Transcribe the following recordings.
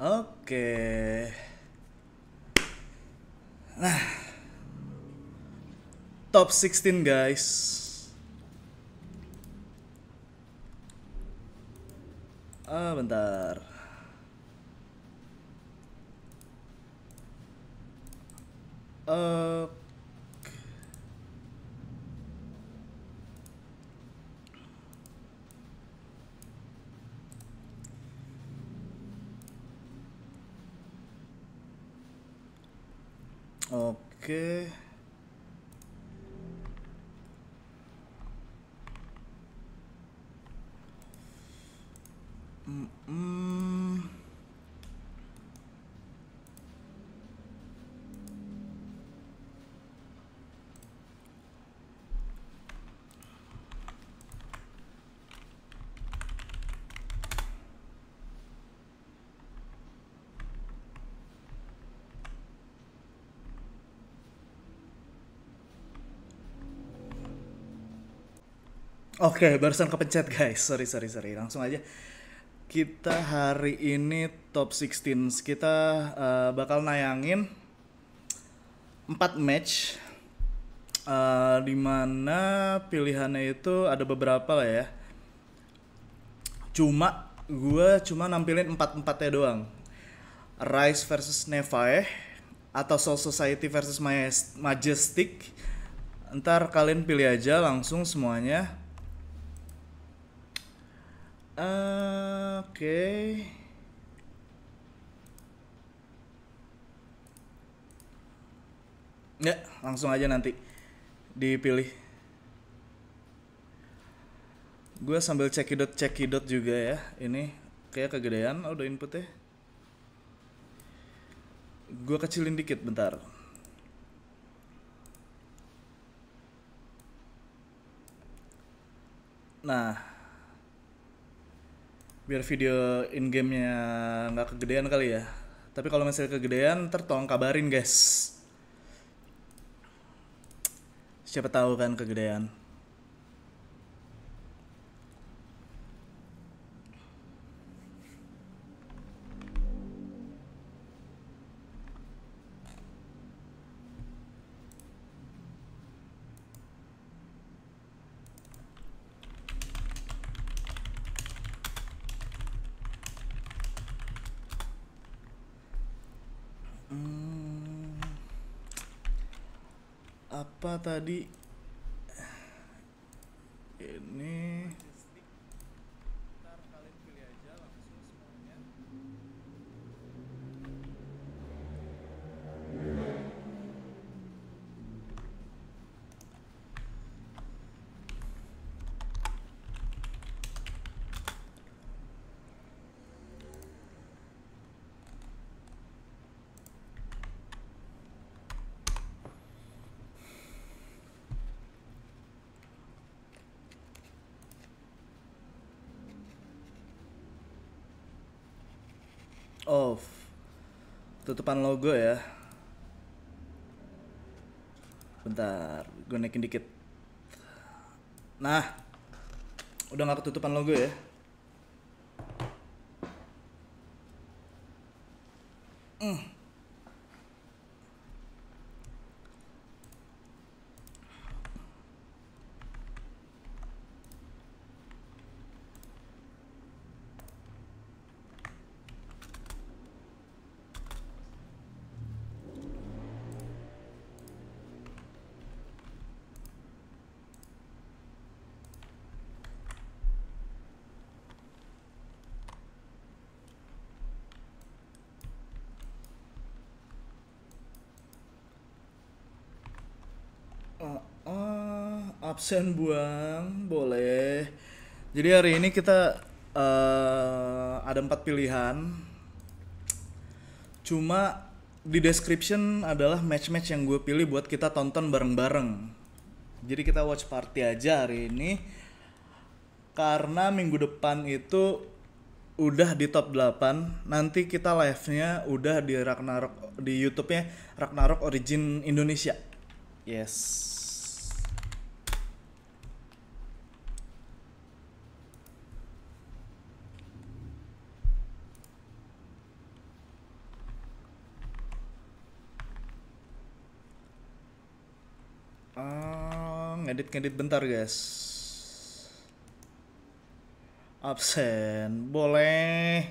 Oke. Nah. Top 16 guys. Ah, bentar. Uh, Oke. Mm -mm. Oke, okay, barusan kepencet guys. Sorry, sorry, sorry. Langsung aja. Kita hari ini top 16 kita uh, bakal nayangin 4 match uh, eh, dimana pilihannya itu ada beberapa lah ya. Cuma gue cuma nampilin empat empatnya doang. Rise versus Nevaeh atau Soul Society versus Majestic. Ntar kalian pilih aja langsung semuanya Oke. Okay. Ya, langsung aja nanti dipilih. Gue sambil cekidot cekidot juga ya. Ini kayak kegedean udah inputnya. Gue kecilin dikit bentar. Nah, biar video in gamenya nggak kegedean kali ya tapi kalau misalnya kegedean tertolong kabarin guys siapa tahu kan kegedean tadi of tutupan logo ya bentar gue naikin dikit nah udah nggak ketutupan logo ya absen buang boleh jadi hari ini kita uh, ada empat pilihan cuma di description adalah match-match yang gue pilih buat kita tonton bareng-bareng jadi kita watch party aja hari ini karena minggu depan itu udah di top 8 nanti kita live-nya udah di Ragnarok di YouTube-nya Ragnarok Origin Indonesia yes ngedit-ngedit bentar guys absen boleh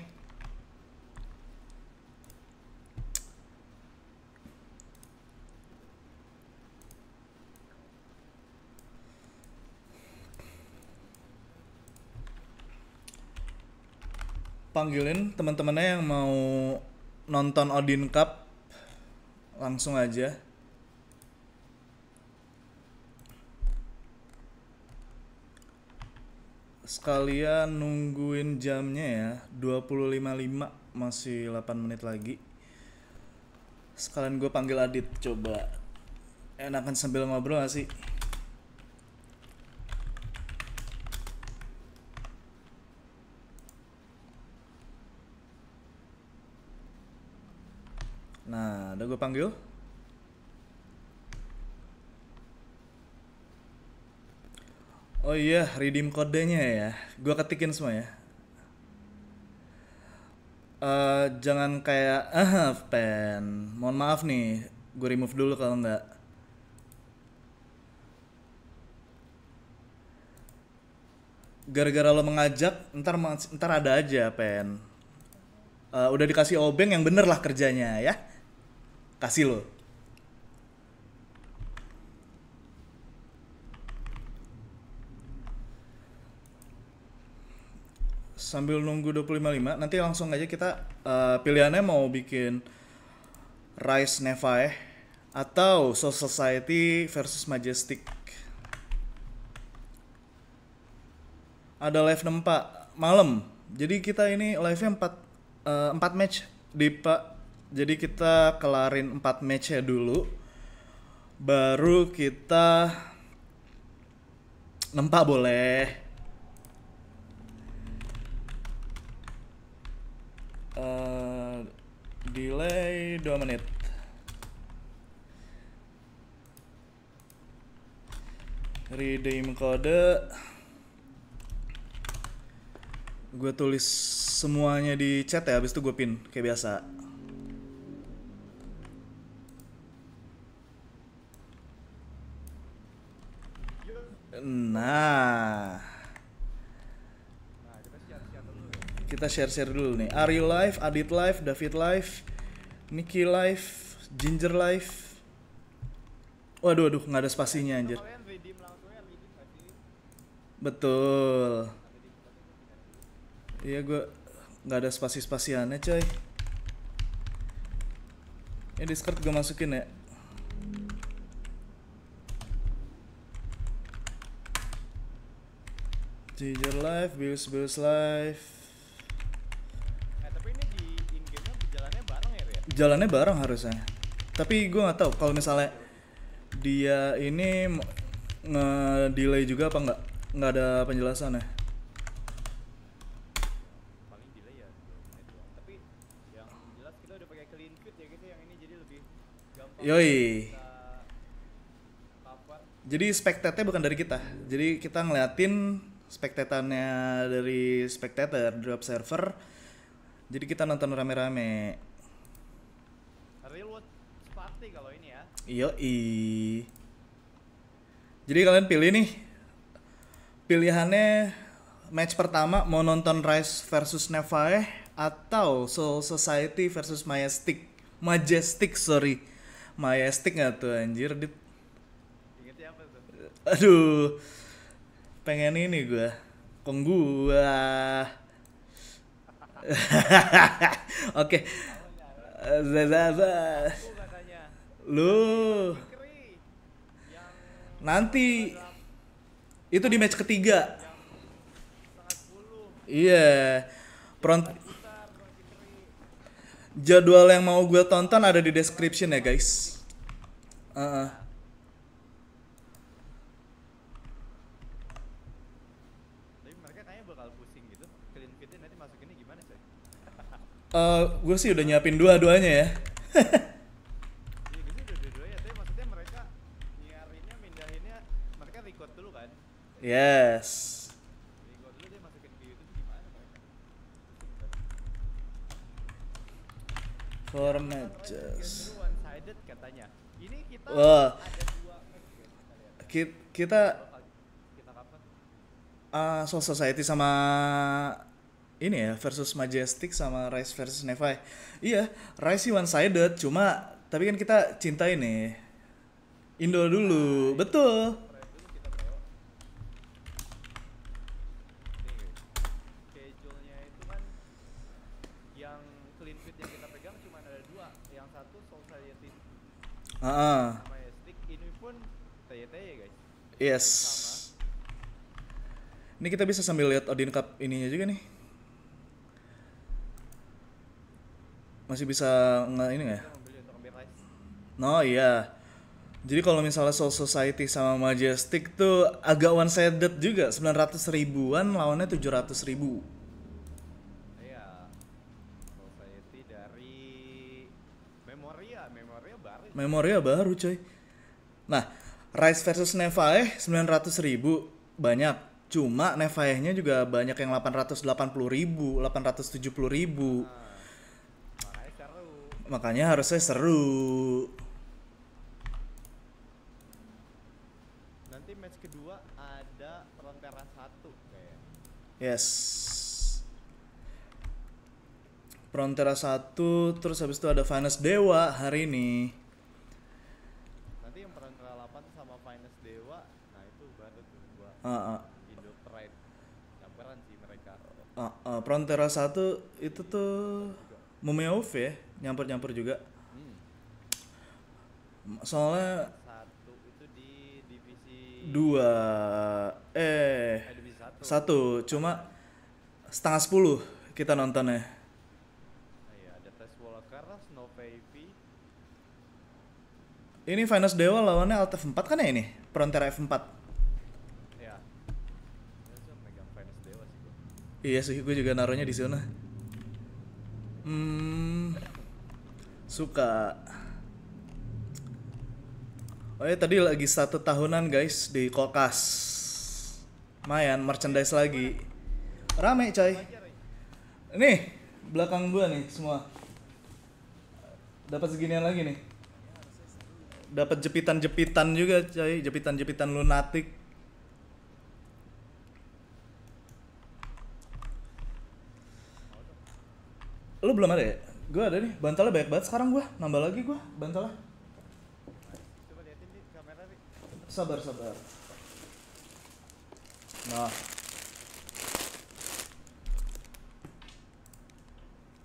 panggilin teman-temannya yang mau nonton Odin Cup langsung aja sekalian nungguin jamnya ya 25.5 masih 8 menit lagi sekalian gue panggil Adit coba enakan sambil ngobrol gak sih Nah, udah gue panggil. Oh iya, redeem kodenya ya. Gua ketikin semua ya. Uh, jangan kayak ah pen. Mohon maaf nih, gue remove dulu kalau nggak. Gara-gara lo mengajak, ntar ntar ada aja pen. Uh, udah dikasih obeng yang bener lah kerjanya ya. Kasih lo. sambil nunggu 255 nanti langsung aja kita uh, pilihannya mau bikin Rise Nevae atau Soul Society versus Majestic. Ada live 4 malam. Jadi kita ini live-nya 4 uh, 4 match di Pak. Jadi kita kelarin 4 match ya dulu. Baru kita nempak boleh Eh, delay 2 menit redeem kode gue tulis semuanya di chat ya abis itu gue pin kayak biasa nah Kita share-share dulu nih. Ari live, Adit live, David live, Niki live, Ginger live. Waduh, aduh, nggak ada spasinya anjir. Betul. Iya gue nggak ada spasi-spasiannya coy. Ini Discord gue masukin ya. Ginger live, Bills Bills live. jalannya bareng harusnya tapi gue nggak tahu kalau misalnya dia ini nge-delay juga apa nggak nggak ada penjelasan ya paling delay ya tapi yang jelas kita udah pakai clean cut ya gitu yang ini jadi lebih gampang yoi jadi spektetnya bukan dari kita jadi kita ngeliatin spektetannya dari spectator drop server jadi kita nonton rame-rame Iya, Jadi kalian pilih nih pilihannya match pertama mau nonton Rise versus Nevaeh atau Soul Society versus Majestic. Majestic, sorry. Majestic nggak tuh anjir, Dit? siapa tuh? Aduh. Pengen ini gua. Kong gua. Oke. Okay. Lu. Nanti itu di match ketiga. Iya. Yeah. Pront Jadwal yang mau gue tonton ada di description ya guys. Uh -uh. Uh, gue sih udah nyiapin dua-duanya ya. lu kan yes For matches. Wah. katanya ini kita oh. ada dua kita, kita uh, Soul Society sama ini ya versus Majestic sama Rise versus Nevai. Iya, Rise sih one sided, cuma tapi kan kita cinta ini Indo dulu. Nah, Betul. uh -uh. stick ini pun guys yes ini kita bisa sambil lihat Odin Cup ininya juga nih masih bisa nggak ini nggak ya? no iya jadi kalau misalnya Soul Society sama Majestic tuh agak one sided juga 900 ribuan lawannya 700 ribu Memoria baru coy. Nah, Rice versus Nevaeh 900 ribu banyak. Cuma Nevaehnya juga banyak yang 880 ribu, 870 ribu. Nah, makanya harusnya seru. Nanti match kedua ada Frontera 1 satu kayak. Yes. Prontera 1, terus habis itu ada Finest Dewa hari ini. uh, uh. Indo Pride gambaran sih mereka uh, uh, Prontera satu itu tuh Mumeov ya nyamper nyamper juga hmm. soalnya satu itu di divisi dua eh, eh divisi satu. satu cuma setengah sepuluh kita nontonnya ah, iya, ini Venus Dewa lawannya Alt F4 kan ya ini? Prontera F4 Iya Iya sih, gue juga naruhnya di sana. Hmm, suka. Oh ya tadi lagi satu tahunan guys di Kokas. Mayan merchandise lagi. Rame coy. Nih, belakang gua nih semua. Dapat seginian lagi nih. Dapat jepitan-jepitan juga coy, jepitan-jepitan lunatik. Lu belum ada ya? Gue ada nih, bantalnya banyak banget sekarang gue, nambah lagi gue bantalnya Coba liatin di kamera nih Sabar, sabar Nah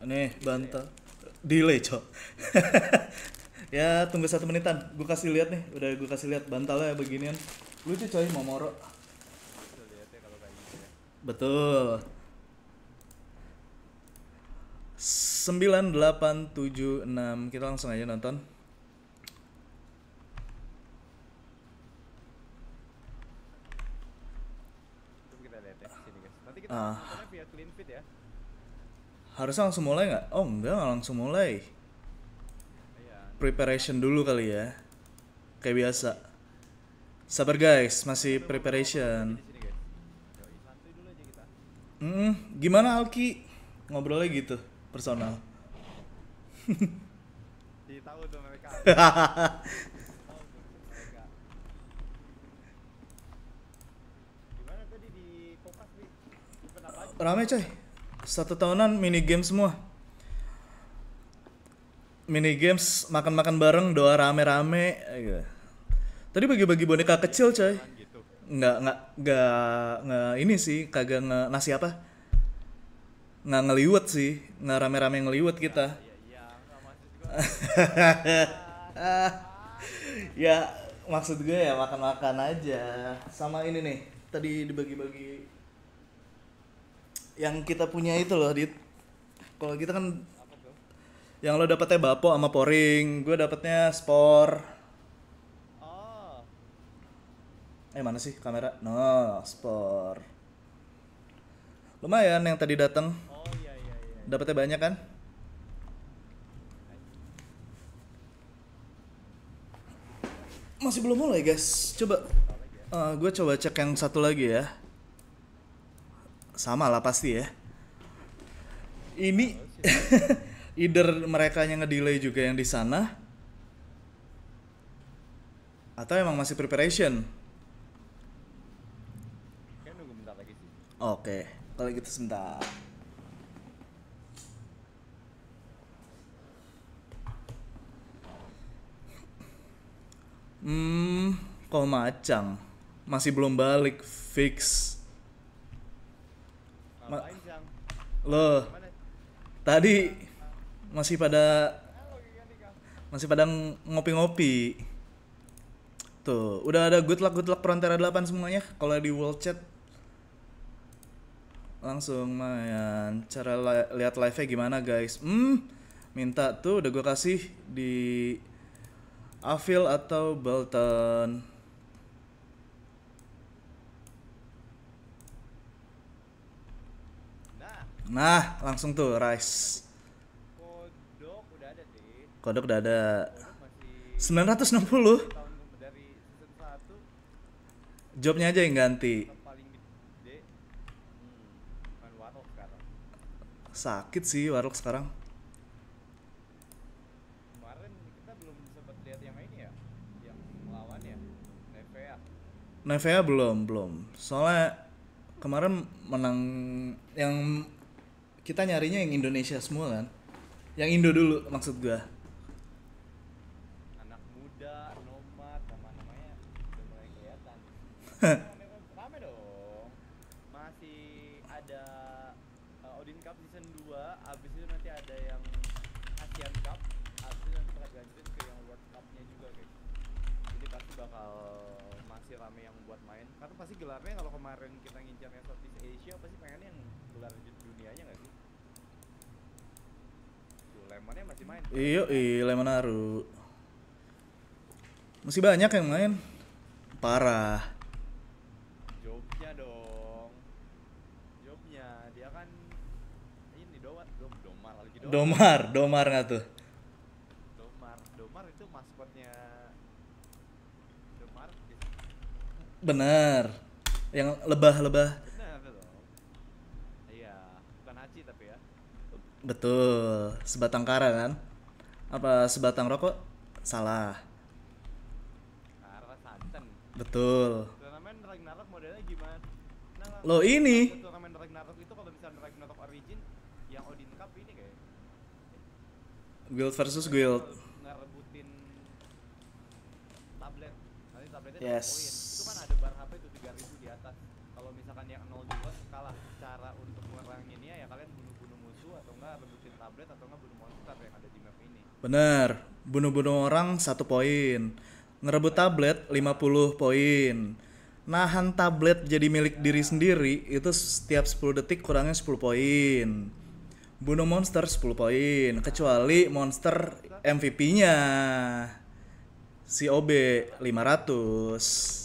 ini bantal Delay, cok Ya, tunggu satu menitan Gue kasih lihat nih, udah gue kasih lihat bantalnya beginian Lucu coy, mau moro ya gitu ya. Betul 9876 kita langsung aja nonton Harus ya, ah. Ya, ya. harusnya langsung mulai nggak oh enggak nggak langsung mulai iya. preparation dulu kali ya kayak biasa sabar guys masih preparation mm, gimana Alki ngobrolnya gitu personal. tuh mereka. Rame coy, satu tahunan mini game semua. Mini games makan-makan bareng doa rame-rame. Gitu. Tadi bagi-bagi boneka kecil coy. Gitu. Nggak nggak nggak, nggak ini sih kagak nge nasi apa? nggak ngeliwet sih nggak rame-rame ngeliwet kita ya maksud gue ya makan-makan aja sama ini nih tadi dibagi-bagi yang kita punya itu loh dit kalau kita kan yang lo dapetnya bapo sama poring gue dapetnya spor eh mana sih kamera no spor lumayan yang tadi datang Dapatnya banyak kan? Masih belum mulai guys. Coba uh, eh, gue coba cek yang satu lagi ya. Sama lah pasti ya. Ini either mereka yang ngedelay juga yang di sana atau emang masih preparation? Oke, okay. kalau gitu sebentar. Hmm, kalau Macang masih belum balik fix. Ma Loh. Tadi masih pada masih pada ngopi-ngopi. Tuh, udah ada good luck good luck perantara 8 semuanya kalau di world chat. Langsung main cara li lihat live-nya gimana guys. Hmm, minta tuh udah gue kasih di Avil atau Bolton? Nah, langsung tuh Rice. Kodok udah ada sih. Kodok udah ada. 960. Jobnya aja yang ganti. Sakit sih Warlock sekarang. Nevea belum belum soalnya kemarin menang yang kita nyarinya yang Indonesia semua kan yang Indo dulu maksud gua anak muda nomad nama namanya udah mulai kelihatan rame, dong masih ada uh, Odin Cup season 2 abis itu nanti ada yang Asian Cup abis itu nanti bakal ke yang World Cupnya juga guys jadi pasti bakal masih rame yang buat main karena pasti gelarnya kalau kemarin kita ngincarnya Southeast Asia pasti pengen yang gelar dunianya nggak sih Lemonnya masih main iya iya Lemon Aru masih banyak yang main parah jobnya dong jobnya dia kan ini doa, do, domar lagi domar domar domar nggak tuh Bener. Yang lebah-lebah. Iya, bukan haji tapi ya. Betul, sebatang kara kan? Apa sebatang rokok? Salah. Kara santan. Betul. Turnamen Ragnarok modelnya gimana? Nah, nah Loh ini. Turnamen Ragnarok itu kalau misalnya Ragnarok Origin yang Odin Cup ini kayak. Guild versus guild. Ngerebutin tablet. Nanti tabletnya yes. tablet atau nggak bunuh monster yang ada di map ini. Bener, bunuh-bunuh orang satu poin, ngerebut tablet 50 poin, nahan tablet jadi milik diri sendiri itu setiap 10 detik kurangnya 10 poin. Bunuh monster 10 poin, kecuali monster MVP-nya. Si OB 500.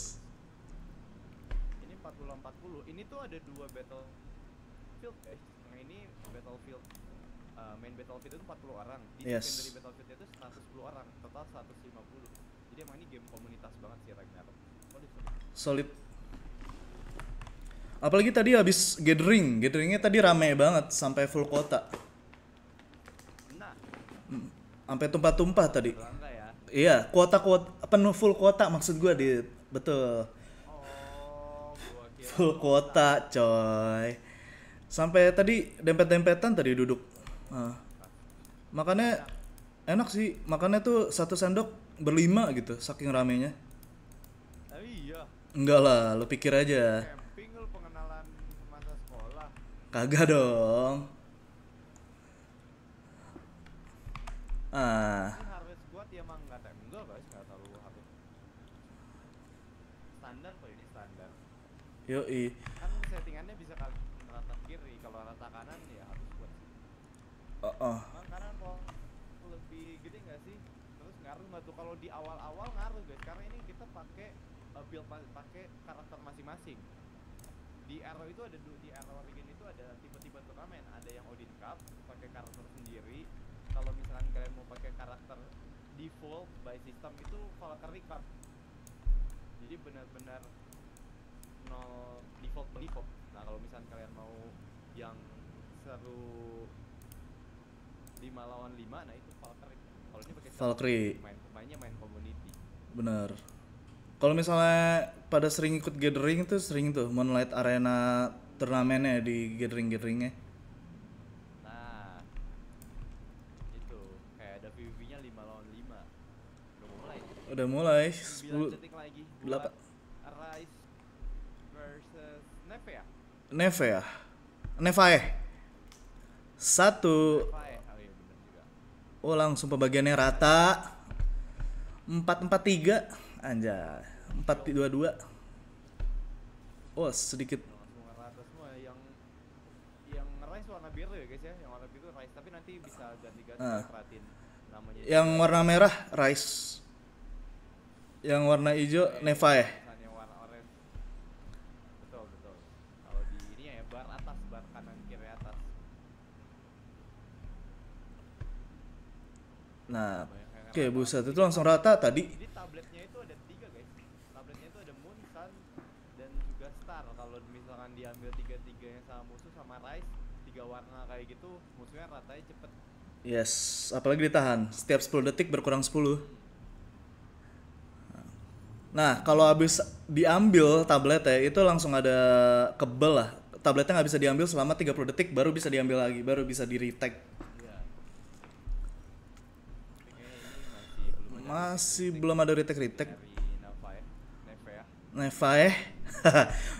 di yes. dari Battlefield itu 110 orang total 150 jadi emang ini game komunitas banget sih Ragnarok solid solid apalagi tadi habis gathering gatheringnya tadi rame banget sampai full kota nah mm, sampai tumpah-tumpah tadi ya? iya kuota kuota penuh full kuota maksud gua di betul oh, gua full kuota coy sampai tadi dempet-dempetan tadi duduk Nah makannya enak sih makannya tuh satu sendok berlima gitu saking ramenya ah, iya enggak lah lu pikir aja camping lu pengenalan masa sekolah kagak dong ah yo i kan settingannya bisa kali rata kiri kalau rata kanan ya harus buat oh, oh. di Arrow itu ada di Arrow Origin itu ada tipe-tipe turnamen ada yang Odin Cup pakai karakter sendiri kalau misalkan kalian mau pakai karakter default by system itu Valkyrie Cup jadi benar-benar nol default by default nah kalau misalkan kalian mau yang seru 5 lawan lima nah itu Valkyrie kalau ini pakai Valkyrie main pemainnya main community benar kalau misalnya pada sering ikut gathering itu sering tuh Moonlight Arena turnamennya di gathering-gatheringnya. Nah, itu kayak ada PvP-nya lawan lima. Udah mulai. Udah mulai. 10 detik lagi. 8 versus Neve ya? Neve ya? Nevae. Ya? Satu. Ya? Oh, iya, oh, langsung pembagiannya rata. Empat empat tiga. Anja 422. Oh, sedikit yang warna merah rice. Yang warna hijau okay. Iya, iya, neva iya. ya. Nah, oke okay, buset itu langsung rata tadi. Yes, apalagi ditahan. Setiap 10 detik berkurang 10. Nah, kalau habis diambil tabletnya itu langsung ada kebel lah. Tabletnya nggak bisa diambil selama 30 detik baru bisa diambil lagi, baru bisa di retake. Masih belum ada retake-retake. Neva ya. ya. ya.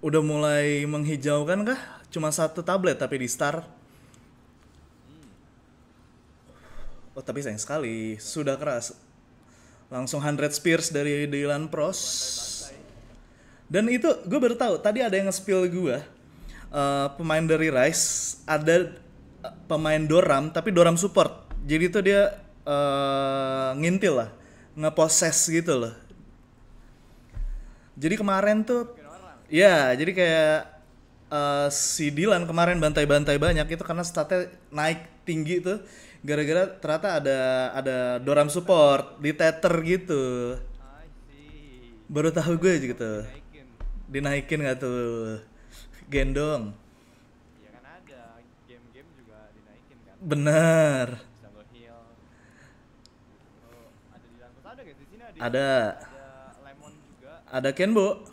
udah mulai menghijaukan kah? Cuma satu tablet tapi di Star. Oh tapi sayang sekali, sudah keras. Langsung 100 Spears dari Dylan Pros. Dan itu gue baru tahu tadi ada yang nge-spill gue. Uh, pemain dari Rice ada eh, pemain Doram tapi Doram support. Jadi itu dia uh, ngintil lah, ngeposes gitu loh. Jadi kemarin tuh Iya, jadi kayak uh, si Dilan kemarin bantai-bantai banyak itu karena statnya naik tinggi tuh gara-gara ternyata ada ada Doram support di tether gitu. Baru tahu gue aja gitu. Dinaikin gak tuh? Gendong. Ya kan ada game-game juga dinaikin kan. Bener. Ada. ada, Ada Kenbo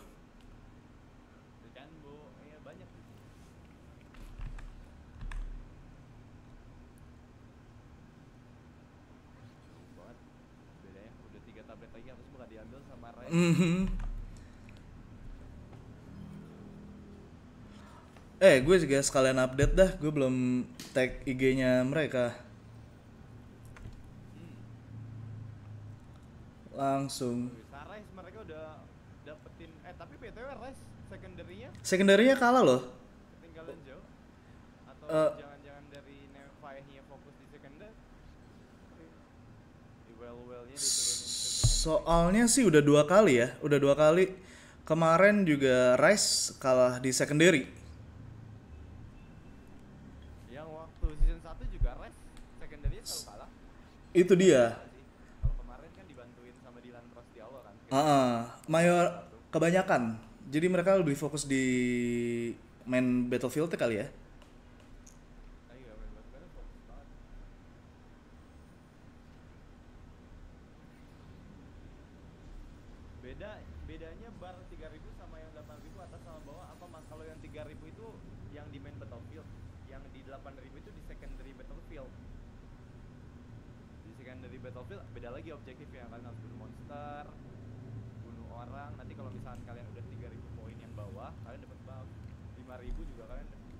Mm-hmm. Eh, gue juga sekalian update dah. Gue belum tag IG-nya mereka. Langsung. Rice eh, kalah loh. uh, Soalnya sih udah dua kali ya, udah dua kali. Kemarin juga Rice kalah di secondary. Yang waktu season 1 juga Rice secondary selalu kalah. Itu dia. Kalau kemarin kan dibantuin sama Dylan Cross di awal kan. Heeh, uh-uh. mayor kebanyakan. Jadi mereka lebih fokus di main battlefield kali ya.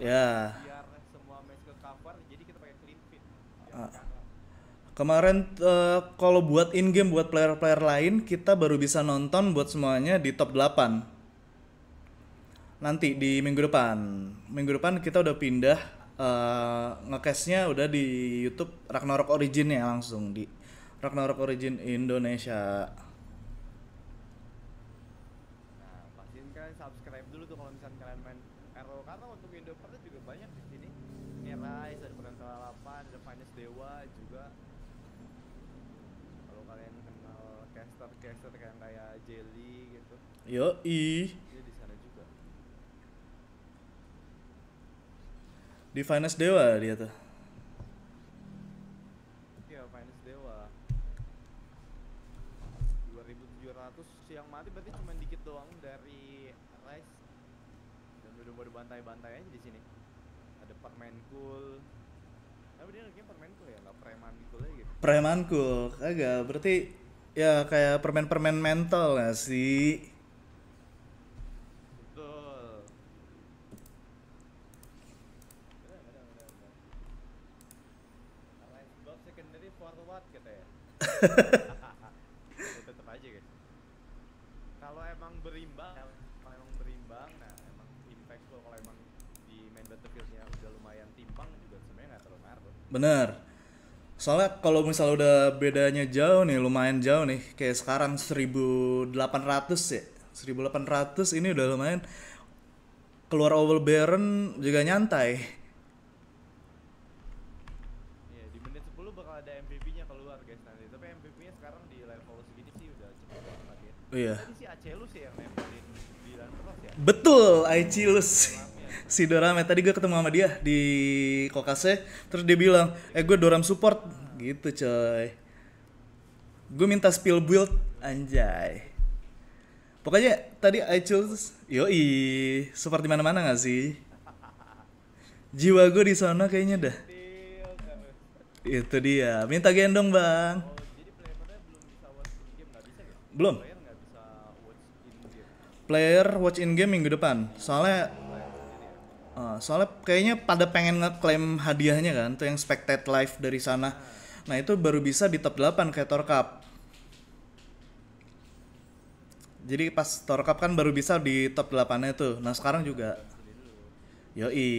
ya biar semua match ke cover jadi kita pakai clean fit ah. Kemarin uh, kalau buat in game buat player-player lain kita baru bisa nonton buat semuanya di top 8. Nanti di minggu depan. Minggu depan kita udah pindah uh, eh, ngecastnya udah di YouTube Ragnarok Origin ya langsung di Ragnarok Origin Indonesia. Yo i. Di Finance Dewa dia tuh. Iya, Finance Dewa. 2700 siang mati berarti cuma dikit doang dari Rice. Dan udah mau dibantai-bantai aja di sini. Ada permen Cool. Tapi dia lagi permen Cool ya, nggak Preman Cool aja gitu. Preman Cool. agak berarti ya kayak permen-permen mental gak sih? Ya, tetap aja guys kalau emang berimbang kalau emang berimbang nah emang impact lo kalau emang di main battlefieldnya udah lumayan timpang juga sebenarnya nggak terlalu ngaruh bener soalnya kalau misalnya udah bedanya jauh nih lumayan jauh nih kayak sekarang 1800 ya 1800 ini udah lumayan keluar Overbaron juga nyantai Oh iya. si Acelus ya, ya? Betul, Acelus. si Dorame tadi gue ketemu sama dia di Kokase terus dia bilang eh gue Doram support gitu coy gue minta spill build anjay pokoknya tadi choose yoi seperti mana-mana gak sih jiwa gue di sana kayaknya dah itu dia minta gendong bang oh, belum player watch in game minggu depan. Soalnya uh, soalnya kayaknya pada pengen ngeklaim hadiahnya kan, tuh yang spectate live dari sana. Nah, itu baru bisa di top 8 kayak Tor Cup. Jadi pas Tor Cup kan baru bisa di top 8-nya tuh. Nah, sekarang juga. Yoi.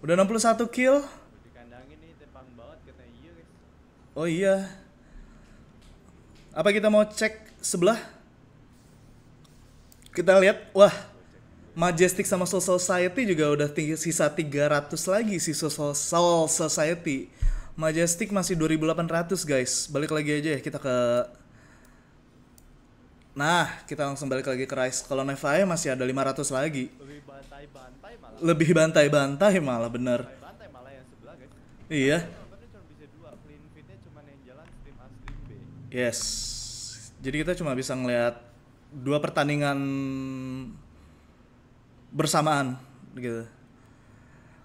Udah 61 kill. Oh iya. Apa kita mau cek sebelah? kita lihat wah Majestic sama Soul Society juga udah tinggi, sisa 300 lagi si Soul, Soul Society. Majestic masih 2800 guys. Balik lagi aja ya kita ke Nah, kita langsung balik lagi ke Rise. Kalau Nevae masih ada 500 lagi. Lebih bantai-bantai malah. Lebih bantai-bantai malah bener. Bantai malah yang sebelah, guys. Iya. Yes. Jadi kita cuma bisa ngelihat dua pertandingan bersamaan gitu.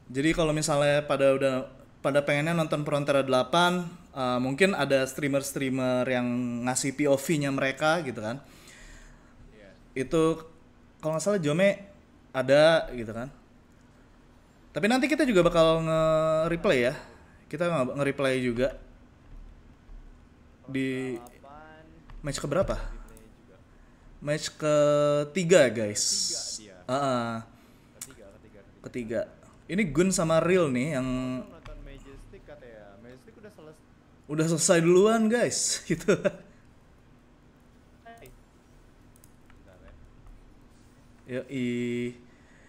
Jadi kalau misalnya pada udah pada pengennya nonton Frontera 8 uh, mungkin ada streamer-streamer yang ngasih POV-nya mereka gitu kan. Yeah. Itu kalau nggak salah Jome ada gitu kan. Tapi nanti kita juga bakal nge-replay ya. Kita nge-replay juga di match keberapa? match ketiga guys ketiga Uh, Ketiga, ketiga, ketiga. ketiga ini Gun sama Real nih yang kan udah selesai duluan guys gitu Ya, i. Eh.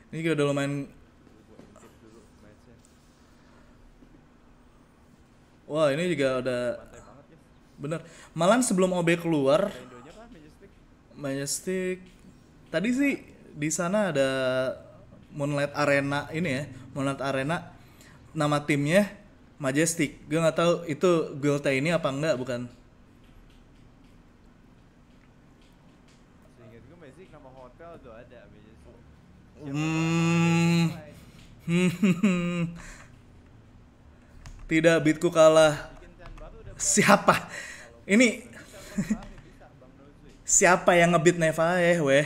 Ini kita udah lumayan Wah, ini juga udah ya. bener. Malan sebelum OB keluar, Majestic. Tadi sih di sana ada Moonlight Arena ini ya, Moonlight Arena. Nama timnya Majestic. Gue nggak tahu itu Gulta ini apa enggak bukan. Hmm. hmm. Tidak bitku kalah. Siapa? Ini Siapa yang ngebit Neva ya, weh?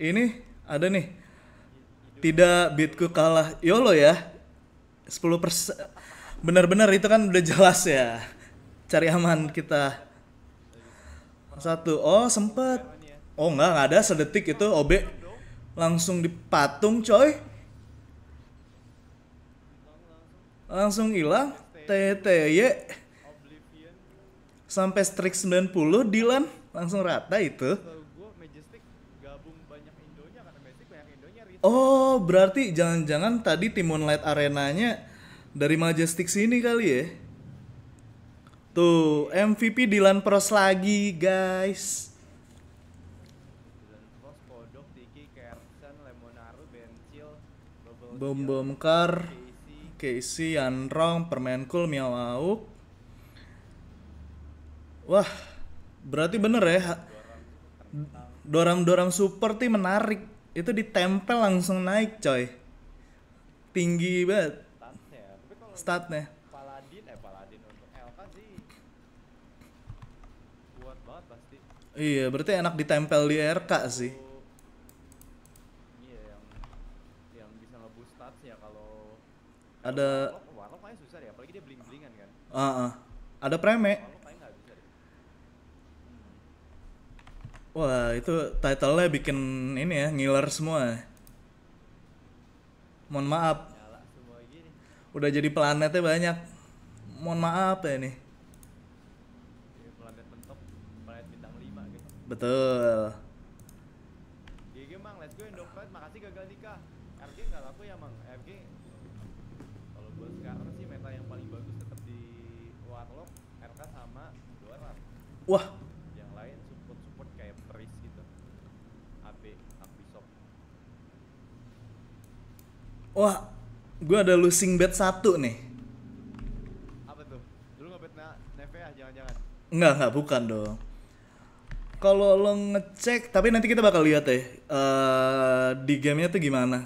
Ini ada nih. Tidak bitku kalah. Yolo ya. 10 persen. benar bener itu kan udah jelas ya. Cari aman kita. Satu. Oh sempet. Oh enggak, enggak ada sedetik itu OB. Langsung dipatung coy. Langsung hilang. TTY sampai streak 90 Dylan langsung rata itu. Oh, berarti jangan-jangan tadi Timon Light arenanya dari Majestic sini kali ya. Tuh, MVP Dylan Pros lagi, guys. Bom Bom Car, Casey, Yanrong, Permen Cool, Miau Auk, Wah, berarti bener ya. Doram-doram super tuh menarik. Itu ditempel langsung naik, coy. Tinggi banget. Statnya. Paladin, eh Paladin untuk Elka sih kuat banget pasti. Iya, berarti enak ditempel di RK sih. Iya, yang yang bisa ngebus statsnya kalau ada warlock, warlock susah ya, apalagi dia bling-blingan kan. Uh -uh. Ada preme. Wah, itu title-nya bikin ini ya, ngiler semua. Mohon maaf. Udah jadi planetnya banyak. Mohon maaf ya nih. Planet bentuk, planet bintang 5 gitu. Betul. GG iya, iya, Mang, let's go Indopride. Makasih gagal nikah. RG nggak laku ya Mang. RG kalau buat sekarang sih meta yang paling bagus tetap di Warlock, RK sama Doran. Wah, Wah, gue ada losing bet satu nih. Apa tuh? Dulu nggak bet neve ya, jangan-jangan? Enggak, enggak, bukan dong. Kalau lo ngecek, tapi nanti kita bakal lihat ya uh, di gamenya tuh gimana.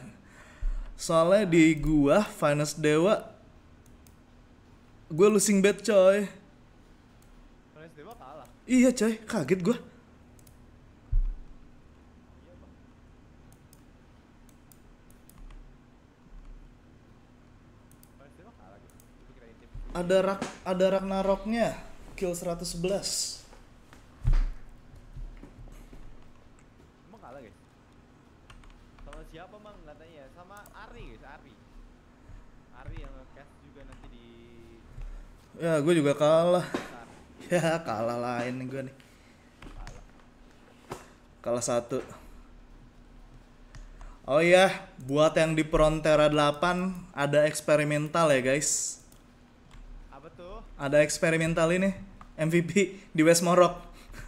Soalnya di gua Finance Dewa, gue losing bet coy. Finance Dewa kalah. Iya coy, kaget gue. ada rak ada Ragnaroknya kill 111 emang kalah guys sama siapa mang katanya sama Ari guys Ari Ari yang cast juga nanti di ya gue juga kalah ya kalah lain gue nih kalah satu Oh iya, buat yang di Prontera 8 ada eksperimental ya guys ada eksperimental ini MVP di West Morok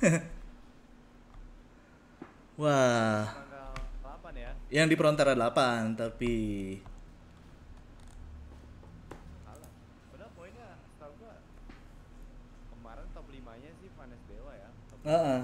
wah yang di Prontera 8 tapi Uh -uh.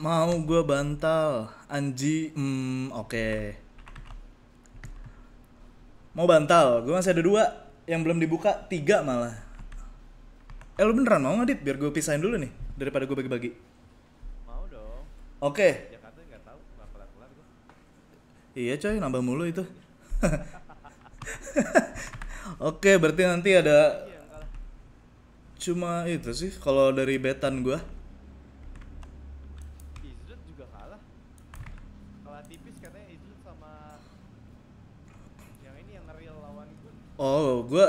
mau gue bantal Anji hmm oke okay. mau bantal gue masih ada dua yang belum dibuka tiga malah eh lu beneran mau ngadit biar gue pisahin dulu nih daripada gue bagi-bagi mau dong oke okay. iya coy nambah mulu itu oke okay, berarti nanti ada iya, cuma itu sih kalau dari betan gue Oh, gue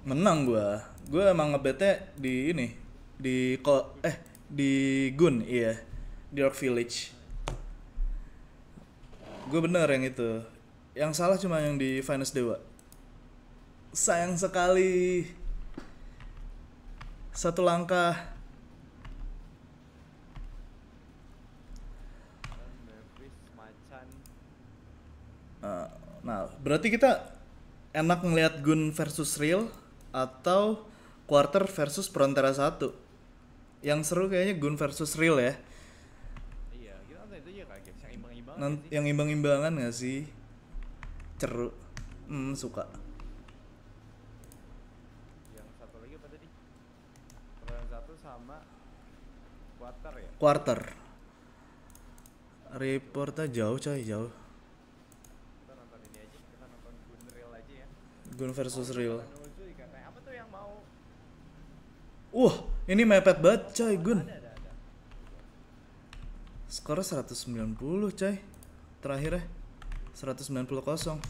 menang gue. Gue emang ngebetnya di ini di ko eh di Gun iya di Rock Village. Gue bener yang itu. Yang salah cuma yang di Finest Dewa. Sayang sekali. Satu langkah. Eh, nah, berarti kita enak ngelihat gun versus real atau quarter versus Prontera satu yang seru kayaknya gun versus real ya iya, Nant yang imbang-imbangan gak sih ceru hmm suka yang satu lagi apa tadi Yang satu sama quarter ya quarter reportnya jauh coy jauh Gun versus real. Wah, ini mepet banget coy Gun. Skor 190 coy. Terakhir ya. 190 kosong.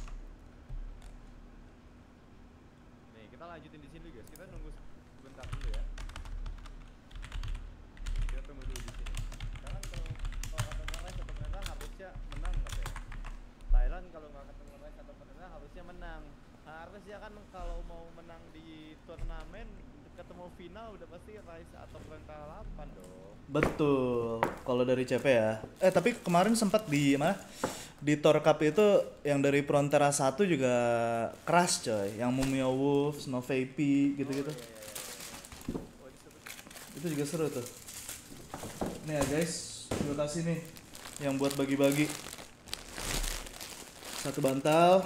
mau menang di turnamen ketemu final udah pasti Rise atau Penta 8 dong. Betul. Kalau dari CP ya. Eh tapi kemarin sempat di mana? Di Tor Cup itu yang dari Frontera 1 juga keras coy, yang Mumio Wolf, Snow VIP gitu-gitu. Oh, iya, iya. itu juga seru tuh. Nih ya guys, gue kasih nih yang buat bagi-bagi. Satu bantal,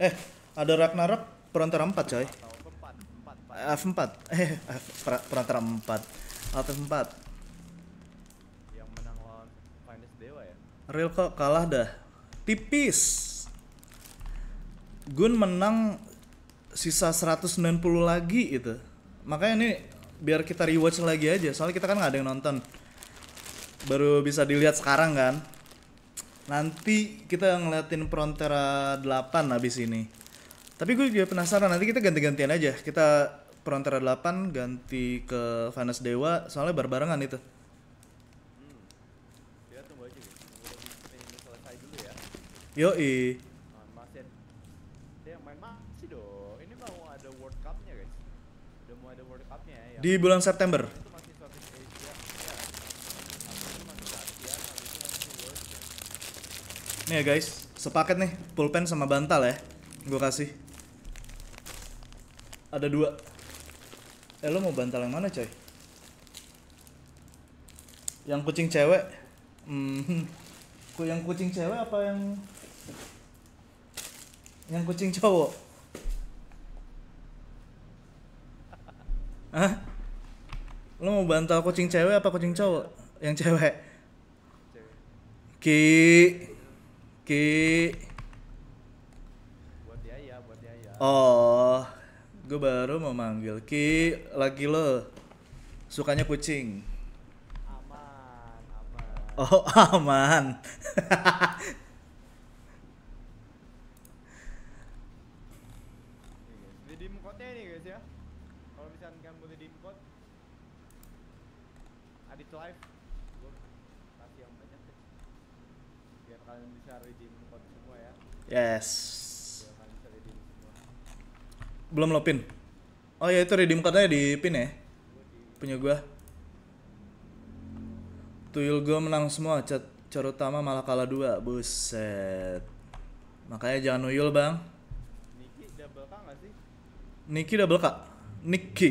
Eh, ada Ragnarok perantara 4 coy. F4. Eh, perantara 4. Alt 4 Yang menang lawan Finest Dewa ya. Real kok kalah dah. Tipis. Gun menang sisa 190 lagi itu. Makanya ini biar kita rewatch lagi aja. Soalnya kita kan nggak ada yang nonton. Baru bisa dilihat sekarang kan nanti kita ngeliatin Prontera 8 abis ini tapi gue juga penasaran nanti kita ganti-gantian aja kita Prontera 8 ganti ke Vanas Dewa soalnya barbarengan itu hmm, yo ya, i ya. Yoi. Di bulan September. Nih ya guys, sepaket nih pulpen sama bantal ya. Gue kasih. Ada dua. Eh lo mau bantal yang mana coy? Yang kucing cewek. Hmm. Yang kucing cewek apa yang yang kucing cowok? Hah? Lo mau bantal kucing cewek apa kucing cowok? Yang cewek. Ki. Ki. Buat dia ya, buat dia ya. Oh, gue baru mau manggil Ki lagi lo. Sukanya kucing. Aman, aman. Oh, aman. Yes. Belum lo pin. Oh ya itu redeem cardnya di pin ya. Punya gua. Tuyul gua menang semua, cat Carutama malah kalah dua, buset. Makanya jangan nuyul bang. Niki double kak gak sih? Niki double kak, Niki.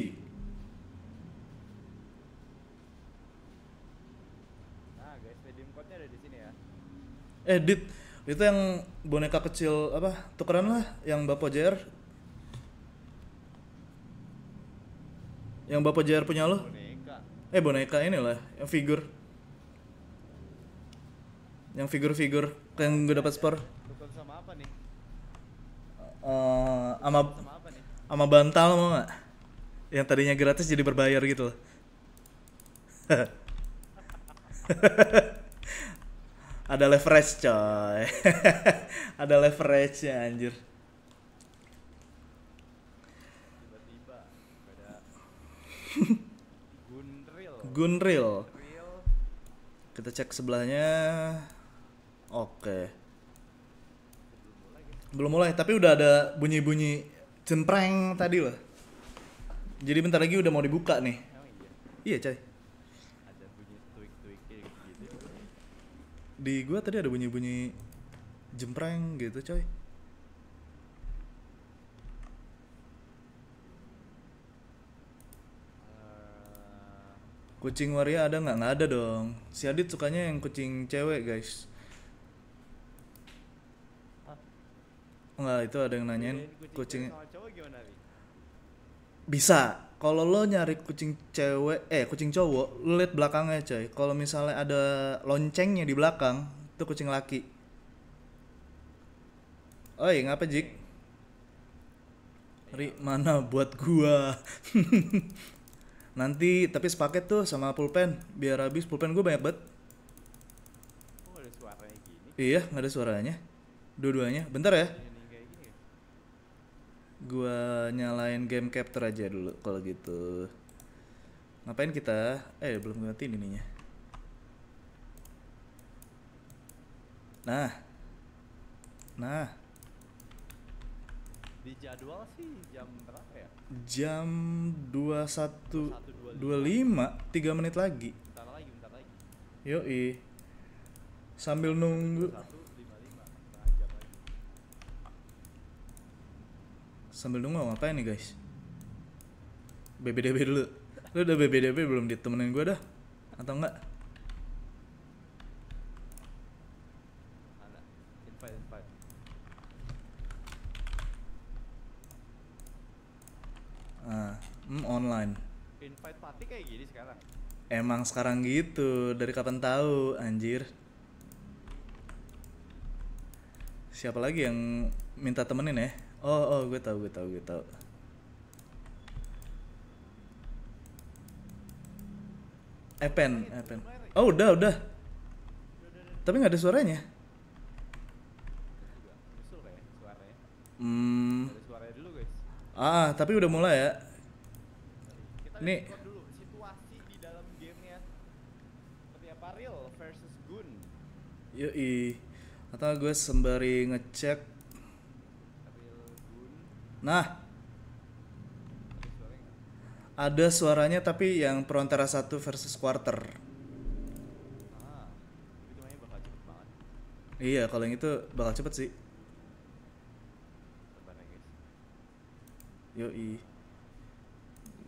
Nah guys, redeem code-nya ada di sini ya. Edit itu yang boneka kecil apa tukeran lah yang bapak JR yang bapak JR punya lo boneka. eh boneka inilah yang figur yang figur-figur kayak yang gue dapat spor tukar sama apa nih uh, sama sama bantal mau gak yang tadinya gratis jadi berbayar gitu loh ada leverage coy ada leverage ya anjir tiba-tiba Gunril Gunril kita cek sebelahnya oke belum mulai tapi udah ada bunyi-bunyi cempreng tadi loh jadi bentar lagi udah mau dibuka nih oh iya. iya coy di gua tadi ada bunyi-bunyi jempreng gitu coy Kucing waria ada nggak? Nggak ada dong. Si Adit sukanya yang kucing cewek guys. Nggak itu ada yang nanyain kucing... Bisa kalau lo nyari kucing cewek eh kucing cowok lo liat belakangnya coy kalau misalnya ada loncengnya di belakang itu kucing laki oi ngapa jik ri mana buat gua nanti tapi sepaket tuh sama pulpen biar habis pulpen gua banyak banget oh, ada suaranya gini. iya nggak ada suaranya dua-duanya bentar ya Gua nyalain game capture aja dulu kalau gitu. Ngapain kita? Eh, belum ngerti ininya. Nah. Nah. Di jadwal sih jam berapa ya? Jam dua satu dua lima tiga menit lagi. Bentar lagi, bentar lagi. Yoi. Sambil nunggu. sambil nunggu apa ini guys BBDB dulu lu udah BBDB belum ditemenin gue dah atau enggak ah, hmm, online. Emang sekarang gitu, dari kapan tahu, anjir. Siapa lagi yang minta temenin ya? oh oh gue tau gue tau gue tau Epen, Epen. Oh udah udah. Tapi nggak ada suaranya. Hmm. Ah, ah tapi udah mulai ya. Nih. Yoi. Atau gue sembari ngecek Nah, ada suaranya tapi yang perantara satu versus quarter. Iya, kalau yang itu bakal cepet sih. Yo i,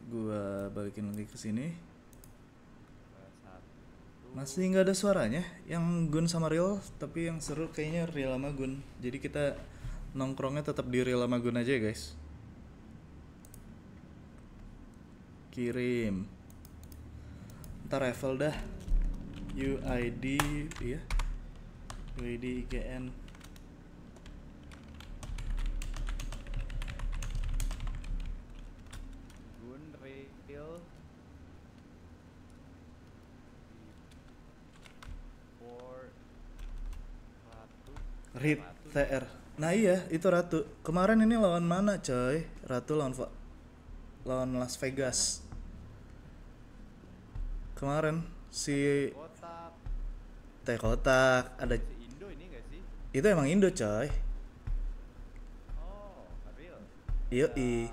Gua balikin lagi ke sini. Masih nggak ada suaranya. Yang Gun sama Real, tapi yang seru kayaknya Real sama Gun. Jadi kita nongkrongnya tetap di sama Magun aja ya guys kirim ntar level dah UID iya UID IGN Rit TR Nah iya itu Ratu. Kemarin ini lawan mana coy? Ratu lawan Va lawan Las Vegas. Kemarin si teh kotak ada Indo ini gak sih? itu emang Indo coy oh real. iya i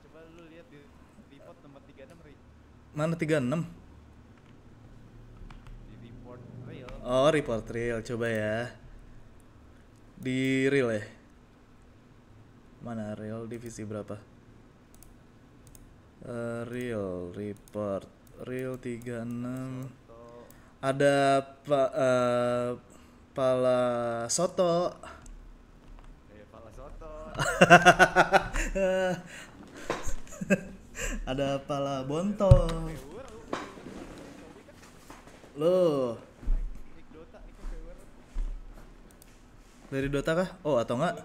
coba lu lihat di report nomor 36 ri mana 36 di report real oh report real coba ya di real ya? Mana real divisi berapa? Uh, eh, real report real 36 ada pa, uh, pala soto eh, pala soto ada pala bonto eh, loh Dari Dota kah? Oh, atau enggak?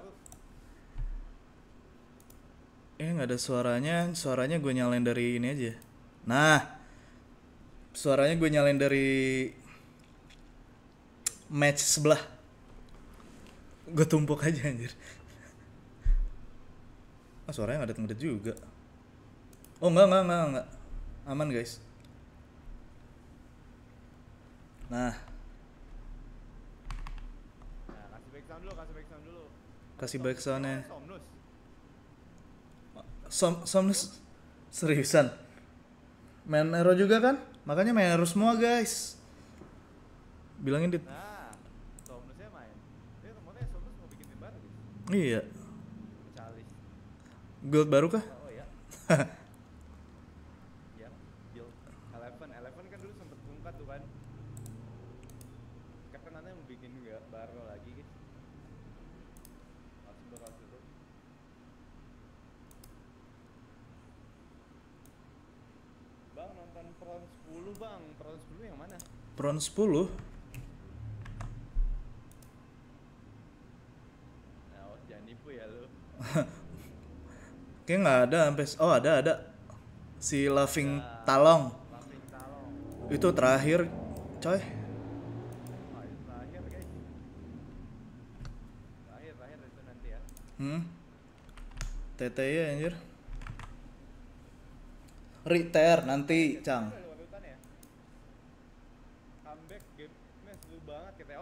Eh, nggak ada suaranya. Suaranya gue nyalain dari ini aja. Nah, suaranya gue nyalain dari match sebelah. Gue tumpuk aja anjir. Ah, suaranya nggak ada juga. Oh, enggak, enggak, enggak, enggak. Aman, guys. Nah, kasih baik sana Som somnus seriusan main ero juga kan makanya main hero semua guys bilangin dit iya Gold baru kah? Oh, iya. turun 10 jangan nggak ada sampai oh ada ada si loving ya, talong. loving talong itu terakhir coy oh, ya. Hmm? TTI anjir. Return nanti, Cang.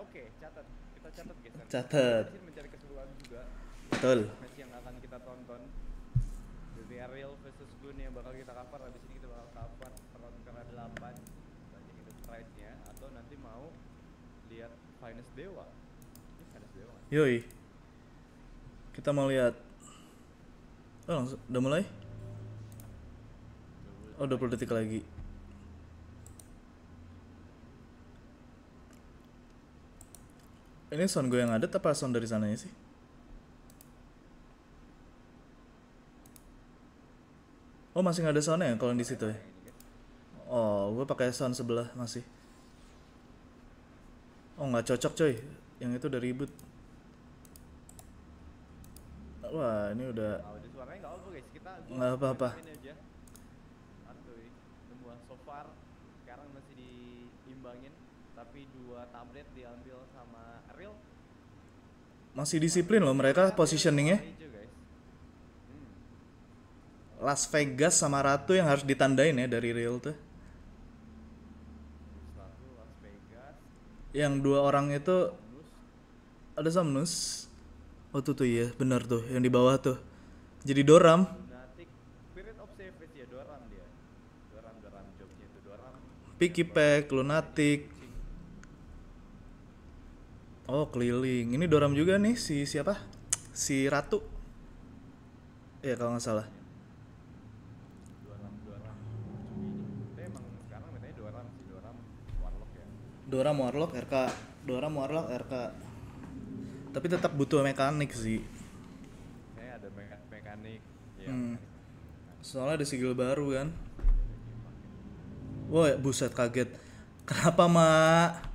oke catat kita catat geser catat mencari keseruan juga betul match yang akan kita tonton Real versus Gun yang bakal kita cover habis ini kita bakal cover round ke 8 saja itu price-nya atau nanti mau lihat Finest Dewa ini Finest Dewa kan? yoi kita mau lihat oh langsung udah mulai oh 20 detik lagi Ini sound gue yang ada apa sound dari sana sih? Oh masih nggak ada soundnya ya kalau di situ ya? Oh gue pakai sound sebelah masih. Oh nggak cocok coy, yang itu udah ribut. Wah ini udah. Nah, nggak apa-apa. Sekarang masih diimbangin, tapi dua tablet diambil sama masih disiplin loh mereka positioningnya. Las Vegas sama Ratu yang harus ditandain ya dari Real tuh. Yang dua orang itu ada Samnus. Oh tuh tuh iya, benar tuh yang di bawah tuh. Jadi Doram. Picky Pack, Lunatic, Oh keliling. Ini Doram juga nih si siapa? Si Ratu. Ya kalau nggak salah. Doram Warlock RK. Doram Warlock RK. Tapi tetap butuh mekanik sih. Kayak ada mekanik. Ya, hmm. Soalnya ada sigil baru kan. Woi, buset kaget. Kenapa, Mak?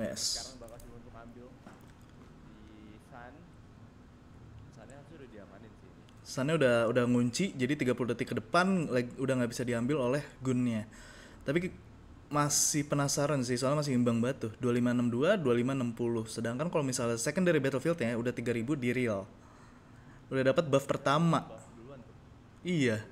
Yes. Sekarang bakal coba untuk ambil di Sun. Sunnya kan udah diamanin sih. Sunnya udah udah ngunci, jadi 30 detik ke depan like, udah nggak bisa diambil oleh gunnya. Tapi masih penasaran sih soalnya masih imbang banget tuh 2562 2560 sedangkan kalau misalnya secondary battlefield ya udah 3000 di real udah dapat buff pertama buff iya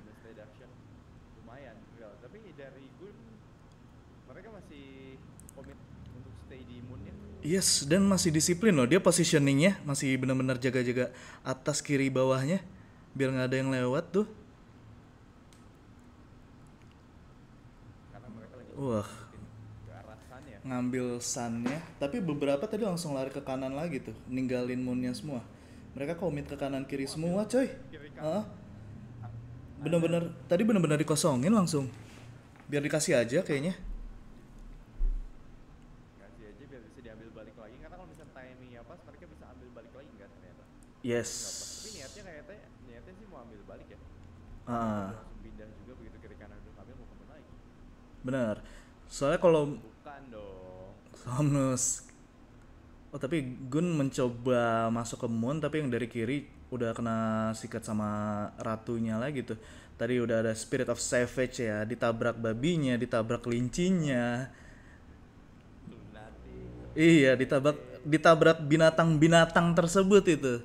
Yes, dan masih disiplin loh. Dia positioningnya masih benar-benar jaga-jaga atas kiri bawahnya, biar nggak ada yang lewat tuh. Wah, ngambil sunnya. Tapi beberapa tadi langsung lari ke kanan lagi tuh, ninggalin moonnya semua. Mereka komit ke kanan kiri semua, coy. Uh, bener-bener tadi bener-bener dikosongin langsung. Biar dikasih aja kayaknya. yes tapi niatnya kayaknya niatnya sih mau ambil balik ya uh. pindah juga begitu kiri kanan udah ambil mau kemana lagi bener soalnya kalau bukan dong Somnus Oh tapi Gun mencoba masuk ke Moon tapi yang dari kiri udah kena sikat sama ratunya lagi tuh. Tadi udah ada Spirit of Savage ya, ditabrak babinya, ditabrak lincinya. Iya, ditabrak ditabrak binatang-binatang tersebut itu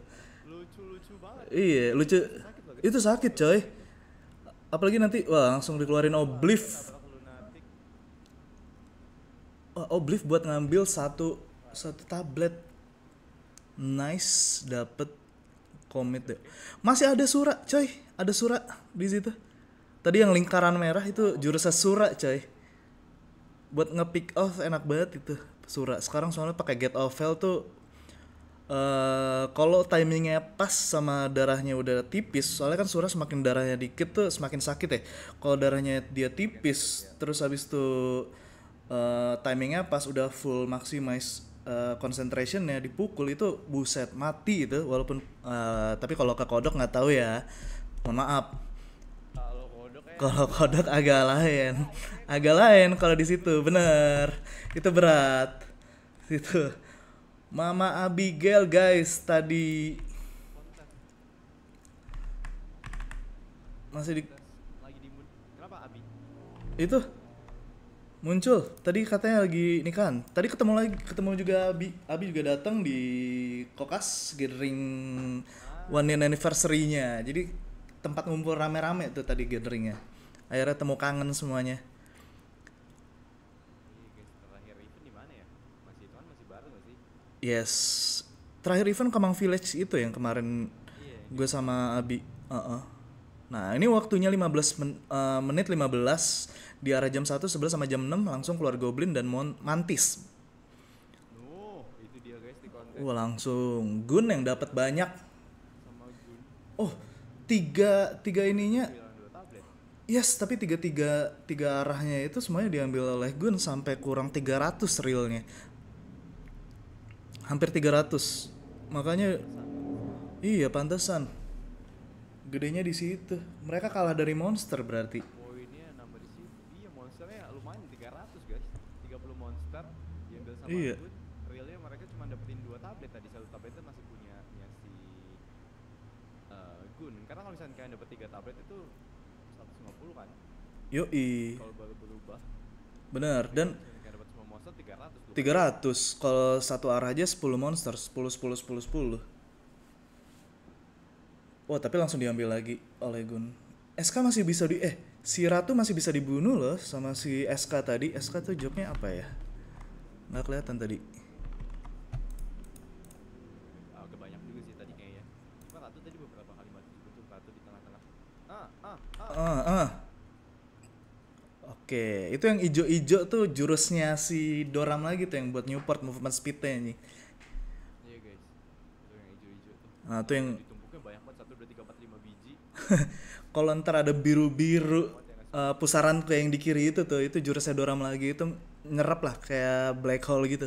iya lucu sakit itu sakit coy apalagi nanti wah langsung dikeluarin obliv oh, obliv buat ngambil satu satu tablet nice dapet komit deh masih ada surat coy ada surat di situ tadi yang lingkaran merah itu jurusan surat coy buat nge pick off enak banget itu surat sekarang soalnya pakai get off tuh Uh, kalau timingnya pas sama darahnya udah tipis, soalnya kan surah semakin darahnya dikit tuh semakin sakit ya. Kalau darahnya dia tipis, yeah, yeah. terus habis itu uh, timingnya pas udah full maximize uh, concentrationnya dipukul itu buset mati itu, walaupun uh, tapi kalau ke kodok nggak tahu ya, mohon maaf. Ya. Kalau kodok agak lain, agak lain kalau di situ bener, itu berat, itu Mama Abigail guys tadi masih di itu muncul tadi katanya lagi ini kan tadi ketemu lagi ketemu juga Abi Abi juga datang di kokas gathering ah. one year anniversary-nya jadi tempat ngumpul rame-rame tuh tadi gatheringnya akhirnya temu kangen semuanya Yes. Terakhir event Kemang Village itu yang kemarin yeah. gue sama Abi. Uh -uh. Nah, ini waktunya 15 men uh, menit 15 di arah jam 1 11 sama jam 6 langsung keluar Goblin dan Mon Mantis. Oh, itu dia guys di konten. Wah, langsung Gun yang dapat banyak. Sama Gun. Oh, tiga tiga ininya Yes, tapi tiga, tiga, tiga arahnya itu semuanya diambil oleh Gun sampai kurang 300 realnya hampir 300 makanya iya pantesan gedenya di situ mereka kalah dari monster berarti poinnya nambah di situ iya monsternya lumayan 300 guys 30 monster diambil sama iya. realnya mereka cuma dapetin dua tablet tadi satu tabletnya masih punya ya si uh, Gun karena kalau misalnya kalian dapet tiga tablet itu 150 kan yoi kalau baru berubah benar dan 300 kalau satu arah aja 10 monster 10 10 10 10 Wah tapi langsung diambil lagi oleh Gun SK masih bisa di eh si Ratu masih bisa dibunuh loh sama si SK tadi SK tuh jobnya apa ya nggak kelihatan tadi Ah, ah, ah. ah. ah, ah. Oke, itu yang ijo-ijo tuh jurusnya si Doram lagi tuh yang buat Newport Movement speednya nya nih. Iya guys, itu yang ijo-ijo tuh. Nah, itu yang ditumpuknya banyak banget satu dua tiga biji. Kalau ntar ada biru-biru uh, eh, pusaran kayak yang di kiri itu tuh, itu jurusnya Doram lagi itu nyerap lah kayak black hole gitu.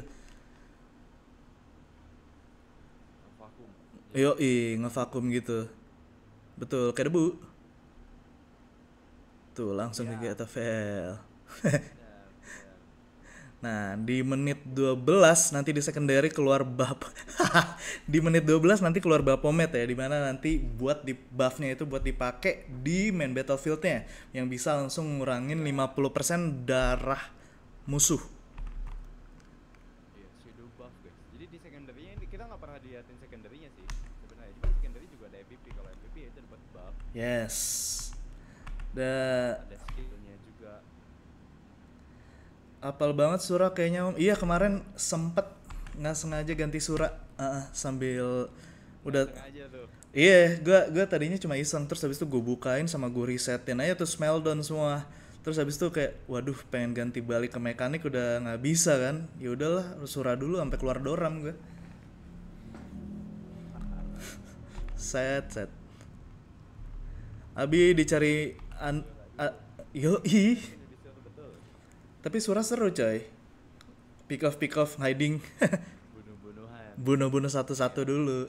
Ngevakum. Yo, i ngevakum gitu. Betul, kayak debu. Tuh gitu, langsung ya. ke Getavel. nah, di menit 12 nanti di secondary keluar bab. di menit 12 nanti keluar pomet ya, dimana nanti buat di buffnya itu buat dipakai di main battlefieldnya yang bisa langsung ngurangin 50% darah musuh. Iya, Jadi di secondary kita nggak pernah sih sebenarnya. juga kalau ya Yes. Ada skillnya juga. Apal banget surah kayaknya om. Iya kemarin sempet nggak sengaja ganti surah uh, sambil udah iya yeah, gue gua tadinya cuma iseng terus habis itu gue bukain sama gue resetin aja terus smell down semua terus habis itu kayak waduh pengen ganti balik ke mekanik udah nggak bisa kan ya udahlah surah dulu sampai keluar doram gue set set abi dicari an, yo ih tapi surah seru coy pick off pick off hiding bunuh-bunuh satu-satu dulu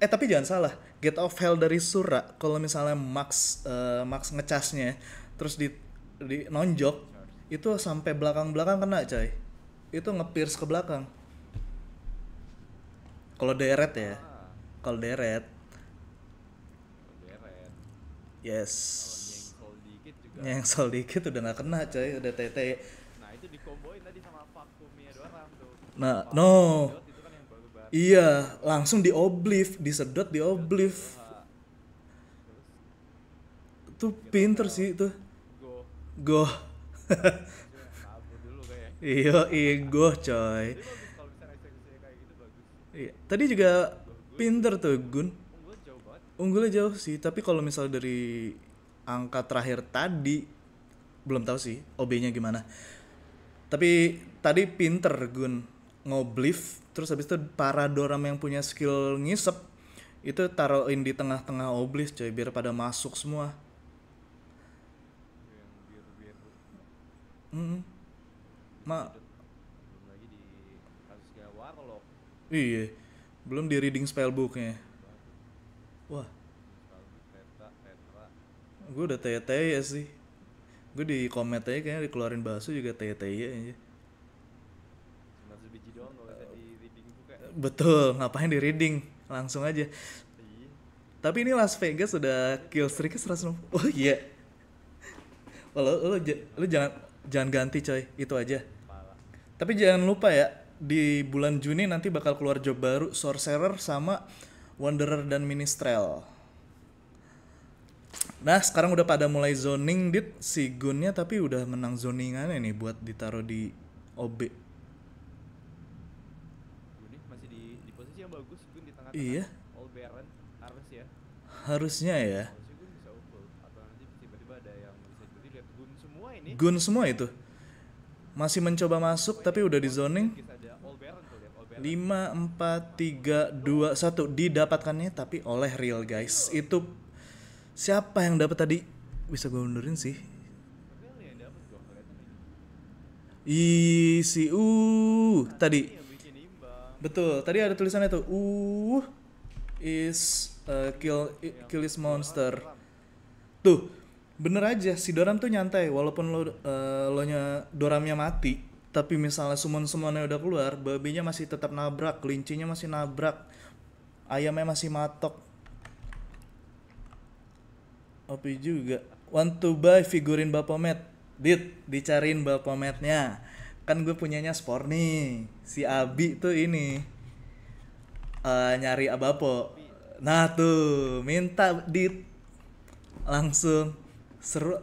eh tapi jangan salah get off hell dari sura kalau misalnya max uh, max ngecasnya terus di di nonjok itu sampai belakang-belakang kena coy itu ngepirs ke belakang kalau deret ya ah. kalau deret yes kalau dikit juga nyengsol dikit udah gak kena coy udah tete nah itu dikomboin tadi sama vakumnya doang tuh nah Pak no kan iya langsung di oblif, disedot di oblif. Itu pinter sih itu go, go. iya ego iya, coy gitu. gitu, iya tadi juga pinter tuh Gun Unggulnya jauh sih, tapi kalau misal dari angka terakhir tadi belum tahu sih OB-nya gimana. Tapi tadi pinter Gun ngoblif terus habis itu para doram yang punya skill ngisep itu taruhin di tengah-tengah oblis coy biar pada masuk semua. -hmm. Ma Iya. Belum di reading spellbooknya. Wah. Gue udah tete ya sih. Gue di komet aja kayaknya dikeluarin bakso juga tete ya aja. Ya? Betul, ngapain di reading? Langsung aja. Iya. Tapi ini Las Vegas sudah kill streak 160. Oh iya. Yeah. Oh, lo, lo, lo jangan jangan ganti coy, itu aja. Tapi jangan lupa ya, di bulan Juni nanti bakal keluar job baru Sorcerer sama Wanderer dan Ministrel. Nah, sekarang udah pada mulai zoning dit si Gunnya tapi udah menang zoningannya nih buat ditaruh di OB. masih di, posisi yang bagus Gun di tengah Iya. Ya. Harusnya ya. Gun semua itu. Masih mencoba masuk oh, tapi iya, udah di zoning lima empat tiga dua satu didapatkannya tapi oleh real guys itu siapa yang dapat tadi bisa gue mundurin sih Isi uh tadi betul tadi ada tulisannya tuh uh is a kill kill is monster tuh bener aja si Doram tuh nyantai walaupun lo uh, lo nya Doramnya mati tapi misalnya sumun-sumunnya udah keluar babinya masih tetap nabrak kelincinya masih nabrak ayamnya masih matok opi juga want to buy figurin bapomet dit dicariin bapometnya kan gue punyanya sport nih si abi tuh ini uh, nyari abapo nah tuh minta dit langsung seru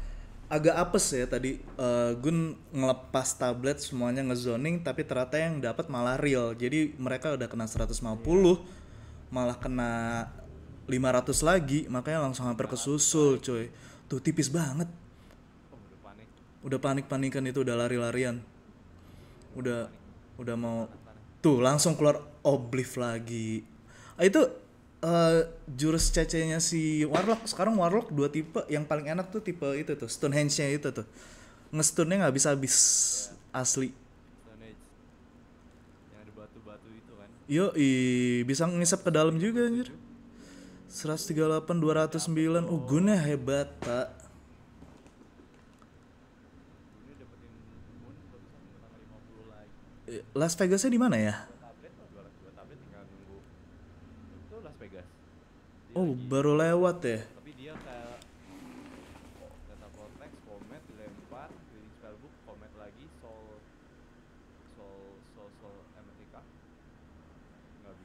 agak apes ya tadi uh, Gun ngelepas tablet semuanya ngezoning tapi ternyata yang dapat malah real. Jadi mereka udah kena 150 malah kena 500 lagi makanya langsung hampir kesusul coy. Tuh tipis banget. Udah panik-panikan itu udah lari-larian. Udah udah mau tuh langsung keluar obliv lagi. Ah, itu uh, jurus cecenya si Warlock sekarang Warlock dua tipe yang paling enak tuh tipe itu tuh Stonehenge-nya itu tuh ngestunnya nggak bisa habis yeah. asli yang ada batu-batu itu kan yo i bisa ngisap ke dalam juga anjir 138 209 oh gunnya hebat pak eh, Las Vegasnya di mana ya? Uh, baru lewat ya. Tapi dia kayak data comet spellbook, comet lagi, bisa.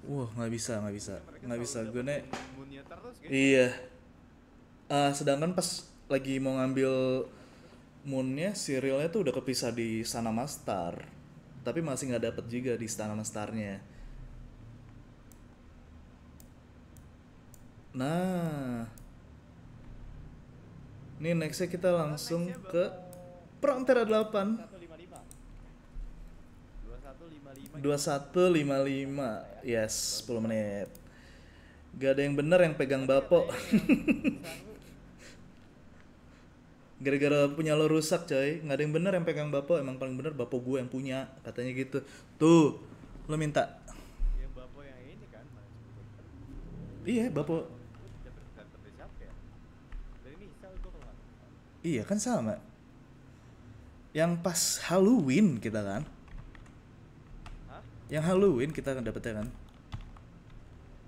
Wah, nggak bisa, nggak bisa. Nggak bisa gue nek. Iya. Uh, sedangkan pas lagi mau ngambil moonnya serialnya tuh udah kepisah di sana master, tapi masih nggak dapet juga di Sanama masternya. Nah, ini nextnya kita langsung nah, ke dua 8. 2155. lima Yes, 10 menit. Gak ada yang bener yang pegang bapo. Gara-gara punya lo rusak coy Gak ada yang bener yang pegang bapak Emang paling bener bapak gue yang punya Katanya gitu Tuh Lo minta Iya bapak yang ini kan Iya bapo Iya kan sama. Yang pas Halloween kita kan. Hah? Yang Halloween kita akan dapetnya kan.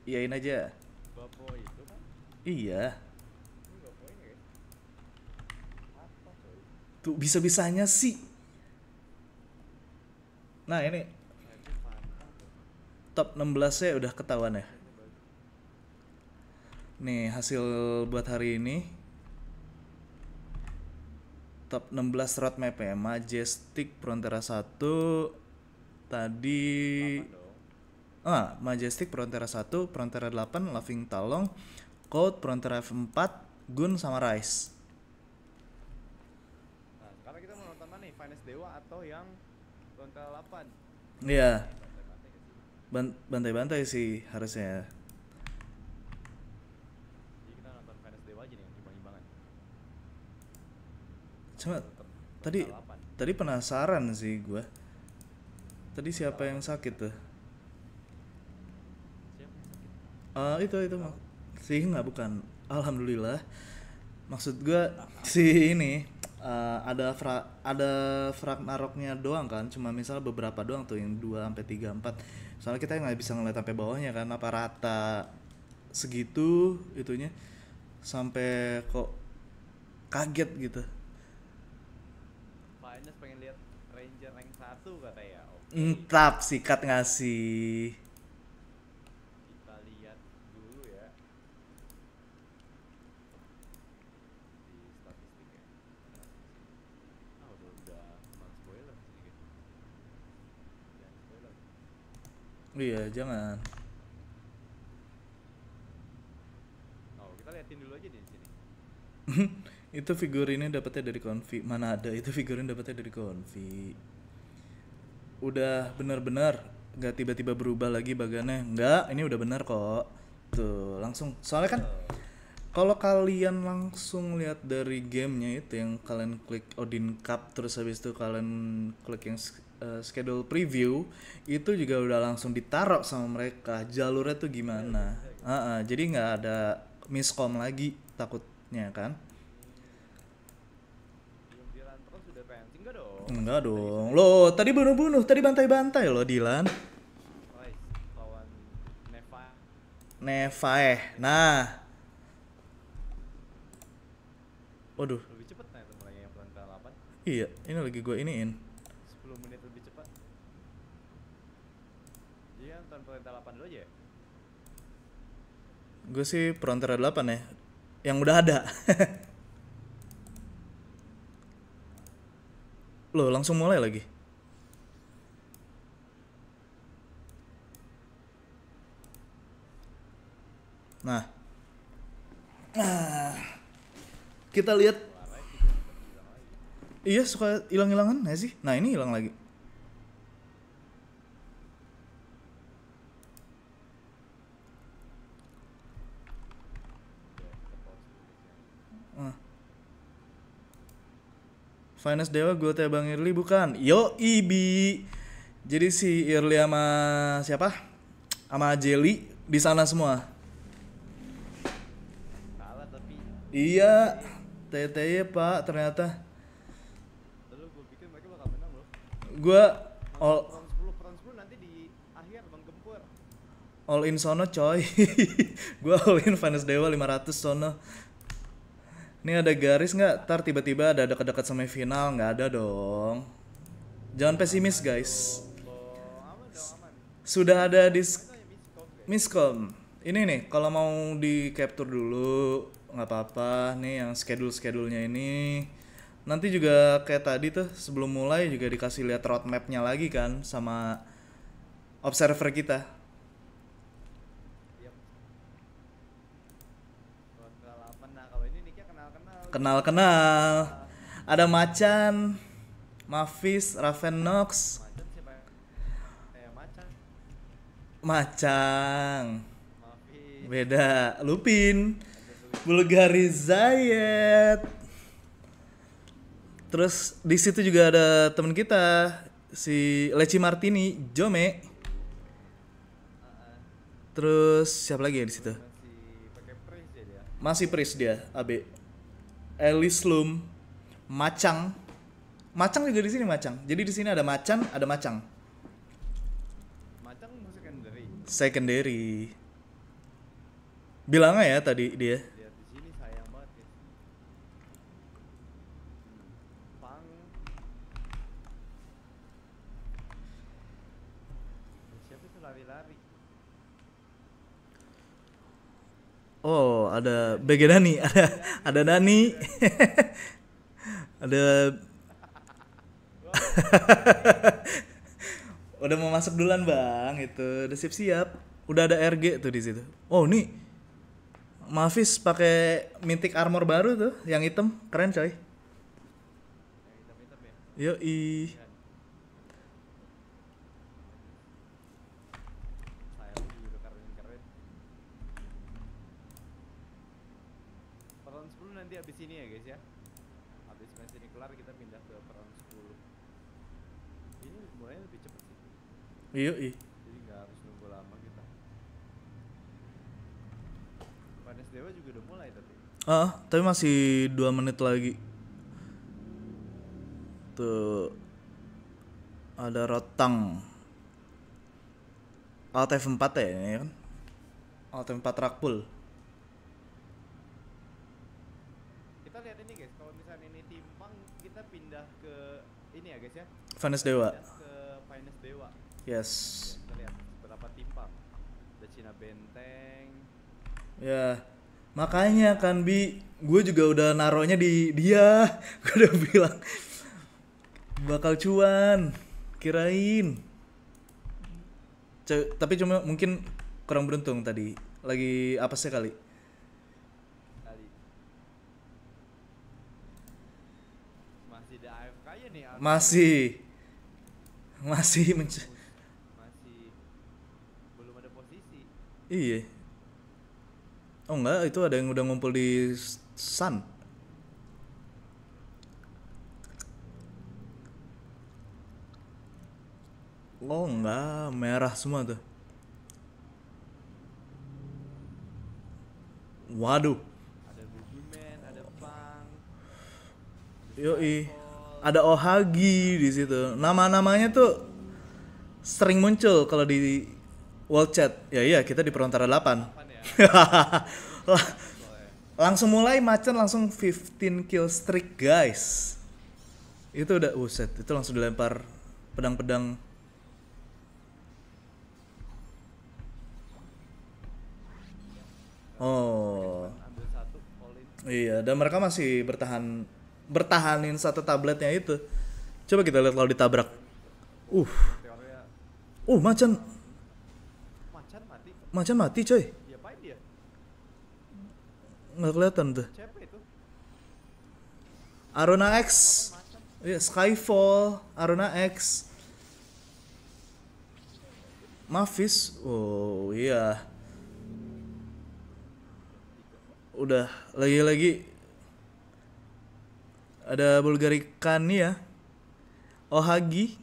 Iyain aja. Bapak itu kan? Iya. Ya? Tuh bisa-bisanya sih. Nah, ini top 16-nya udah ketahuan ya. Nih, hasil buat hari ini top 16 roadmap ya Majestic Frontera 1 tadi ah Majestic Frontera 1 Frontera 8 Laughing Talong Code Frontera F4 Gun sama Rise nah, Dewa atau yang Frontera 8 iya bantai-bantai sih harusnya cuma tadi tadi penasaran sih gue tadi siapa yang sakit tuh uh, itu itu mak sih nggak bukan alhamdulillah maksud gue si ini uh, ada fra ada frak naroknya doang kan cuma misal beberapa doang tuh yang 2 sampai tiga empat soalnya kita nggak bisa ngeliat sampai bawahnya kan apa rata segitu itunya sampai kok kaget gitu Entap sikat ngasih. Kita lihat dulu ya. Di statistiknya. Oh, udah udah spoiler sih. Jangan spoiler. Iya, jangan. Oh, kita liatin dulu aja di sini. itu figur ini dapatnya dari konfi. Mana ada itu figurin dapatnya dari konfi udah bener-bener nggak tiba-tiba berubah lagi bagannya nggak ini udah bener kok tuh langsung soalnya kan kalau kalian langsung lihat dari gamenya itu yang kalian klik Odin Cup terus habis itu kalian klik yang uh, schedule preview itu juga udah langsung ditaruh sama mereka jalurnya tuh gimana uh -uh, jadi nggak ada miskom lagi takutnya kan Enggak dong. Lo tadi bunuh-bunuh, tadi bantai-bantai lo Dilan. eh Nah. Waduh. nah itu Iya, ini lagi gue iniin. 10 iya, ya? Gue sih perantara 8 ya. Yang udah ada. Loh, langsung mulai lagi. Nah. Nah. Kita lihat. Iya, suka hilang-hilangan nggak sih? Nah, ini hilang lagi. Finance Dewa gue teh Bang Irli bukan. Yo Ibi. Jadi si Irli sama siapa? Sama Jeli di sana semua. Salah tapi. Iya. ya Pak ternyata. Lalu gue pikir mereka bakal menang loh. Gue all nanti di akhir Bang Gempur. All in sono coy. gue all in Finance Dewa 500 sono. Ini ada garis nggak? Ntar tiba-tiba ada dekat-dekat semifinal nggak ada dong. Jangan pesimis guys. Sudah ada di miscom. Ini nih kalau mau di capture dulu nggak apa-apa. Nih yang schedule schedulenya ini. Nanti juga kayak tadi tuh sebelum mulai juga dikasih lihat roadmapnya lagi kan sama observer kita. kenal kenal ada macan Mavis Ravenox Macang Beda Lupin Bulgari Zayet Terus di situ juga ada teman kita si Leci Martini Jome Terus siapa lagi ya di situ? Masih Pris dia, AB. Ya? Elislum, Macang. Macang juga di sini Macang. Jadi di sini ada macan, ada macang. Macang secondary. Secondary. Bilangnya ya tadi dia. Iya, ya. lari-lari? Oh, ada BG Dani, ada ada Dani. ada Udah mau masuk duluan, Bang, itu. Udah siap-siap. Udah ada RG tuh di situ. Oh, nih. mavis pakai mintik armor baru tuh, yang hitam. Keren, coy. Yo, i. Iya, iya. Jadi nggak harus nunggu lama kita. Panas Dewa juga udah mulai tapi. Ah, tapi masih dua menit lagi. Tuh. Ada rotang. Alt F4 ya ini kan. Alt F4 Rakpul. Kita lihat ini guys, kalau misalnya ini timpang kita pindah ke ini ya guys ya. Vanes Dewa. Yes. Kita berapa timpang? Ada Cina Benteng. Ya. Makanya kan Bi, gue juga udah naruhnya di dia. Gue udah bilang bakal cuan. Kirain. C tapi cuma mungkin kurang beruntung tadi. Lagi apa sih kali? Ya masih masih masih Iya. Oh enggak, itu ada yang udah ngumpul di Sun. Oh enggak, merah semua tuh. Waduh. Ada Boogeyman, ada Pang. i. Ada Ohagi di situ. Nama-namanya tuh sering muncul kalau di World Chat. Ya iya, kita di perantara 8. 8 ya. langsung mulai Macan langsung 15 kill streak, guys. Itu udah uset, itu langsung dilempar pedang-pedang Oh. Iya, dan mereka masih bertahan bertahanin satu tabletnya itu. Coba kita lihat kalau ditabrak. Uh. Uh, macan macam mati coy. Nggak kelihatan tuh. aruna X. Skyfall, aruna X. Mavis Oh, iya. Udah, lagi-lagi ada ya Ohagi.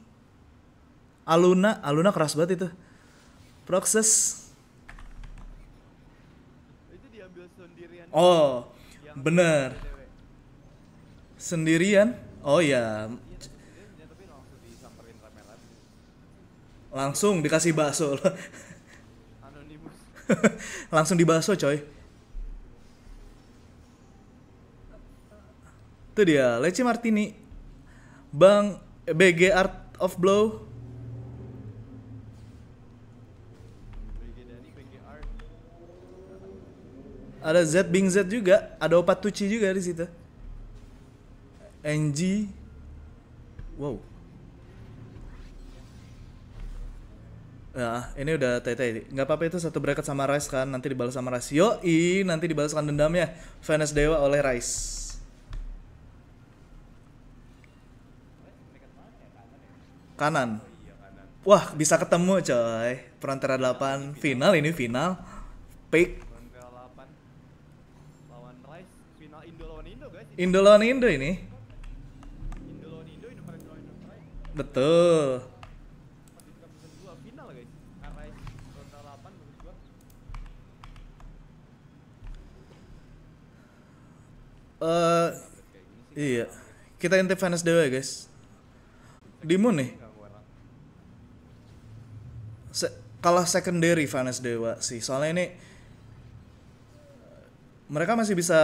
Aluna, Aluna keras banget itu. Proxes. Kan? Oh, bener. Sendirian? Oh iya. iya langsung dikasih bakso. Langsung dibakso, coy. Itu dia, Leci Martini. Bang BG Art of Blow ada Z Bing Z juga ada Opat Tuci juga di situ NG wow Nah, ini udah tete ini. Gak apa-apa itu satu bracket sama Rice kan, nanti dibalas sama Rice. I, nanti dibalaskan dendamnya. Venus Dewa oleh Rice. Kanan. Wah, bisa ketemu coy. Perantara 8, final ini final. Pick Indo lawan Indo ini. Betul. Uh, iya. Kita intip Venus Dewa ya guys. Dimon nih. Se kalah secondary Venus Dewa sih. Soalnya ini mereka masih bisa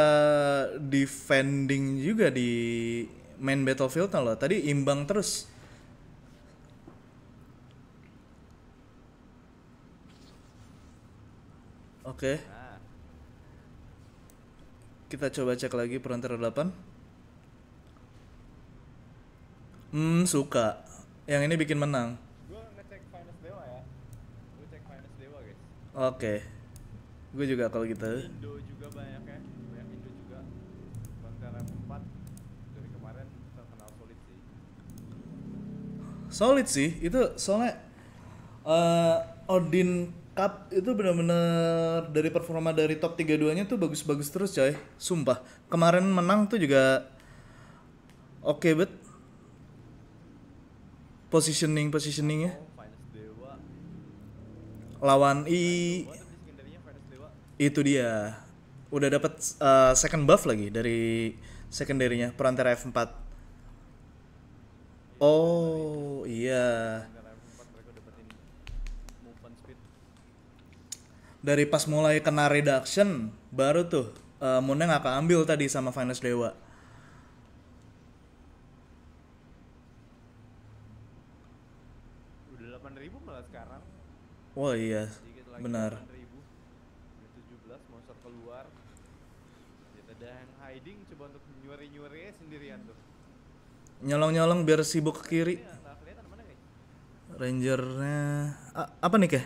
defending juga di main battlefield loh. Tadi imbang terus. Oke. Okay. Kita coba cek lagi perantara 8. Hmm, suka. Yang ini bikin menang. Ya. Oke. Okay gue juga kalau gitu Indo juga banyak ya banyak Indo juga Bangkara 4 dari kemarin terkenal solid sih solid sih itu soalnya uh, Odin Cup itu benar-benar dari performa dari top 32 duanya tuh bagus-bagus terus coy sumpah kemarin menang tuh juga oke okay, bet positioning positioningnya oh, lawan i itu dia udah dapat uh, eh, second buff lagi dari secondary-nya perantara F4 oh iya dari pas mulai kena reduction baru tuh uh, Munda nggak keambil tadi sama Finance Dewa oh, iya benar nyolong-nyolong biar sibuk ke kiri rangernya A apa nih ke?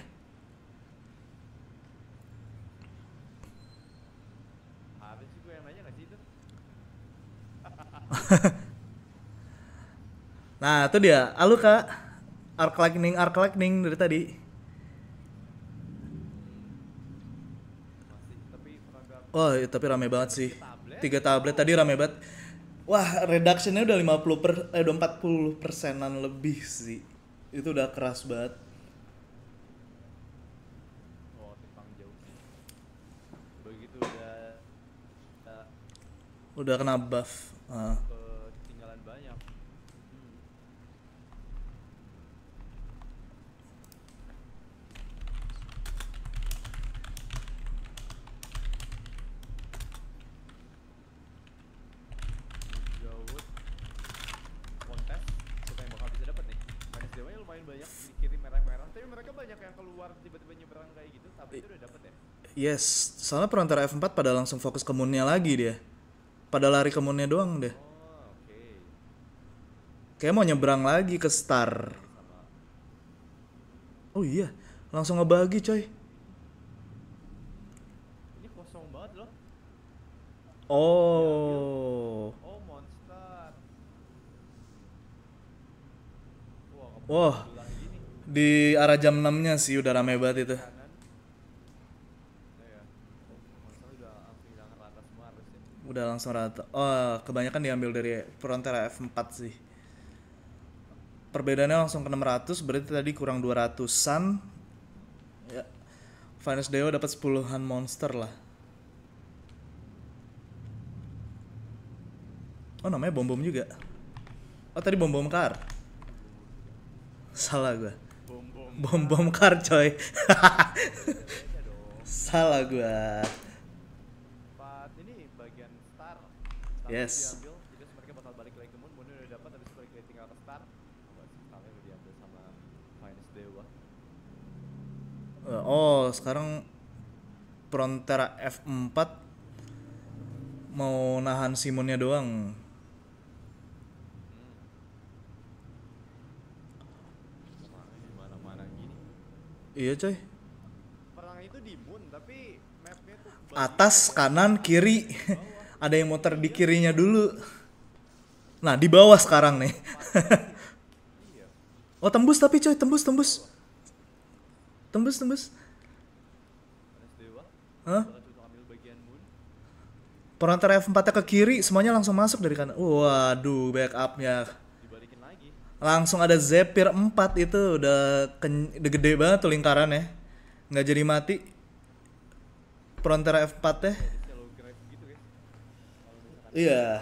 nah itu dia alu ah, kak arc lightning arc lightning dari tadi oh, tapi rame banget sih. Tiga tablet tadi rame banget. Wah, reductionnya udah 50 per, eh, udah 40 persenan lebih sih. Itu udah keras banget. Oh, udah kena buff. Uh. keluar tiba-tiba nyebrang kayak gitu tapi itu udah dapet ya yes soalnya perantara F4 pada langsung fokus ke moonnya lagi dia pada lari ke moonnya doang deh oh, okay. kayak mau nyebrang lagi ke star oh iya langsung ngebagi coy ini kosong banget loh oh oh monster wah wow di arah jam 6 nya sih udah rame banget itu udah langsung rata oh kebanyakan diambil dari Frontera F4 sih perbedaannya langsung ke 600 berarti tadi kurang 200an ya Finance Deo dapat 10-an monster lah Oh namanya bom bom juga. Oh tadi bom bom kar. Salah gue bom bom kar coy salah gua yes eh, Oh, sekarang frontera F4 mau nahan Simonnya doang. Iya coy. Perang itu di moon tapi mapnya tuh atas, kanan, kiri. Ada yang muter di kirinya dulu. Nah, di bawah sekarang nih. oh, tembus tapi coy, tembus tembus. Tembus tembus. Hah? Perang F4 ke kiri, semuanya langsung masuk dari kanan. Waduh, backupnya langsung ada Zephyr 4 itu udah, ken, udah gede banget tuh lingkaran ya nggak jadi mati Prontera F4 teh iya yeah.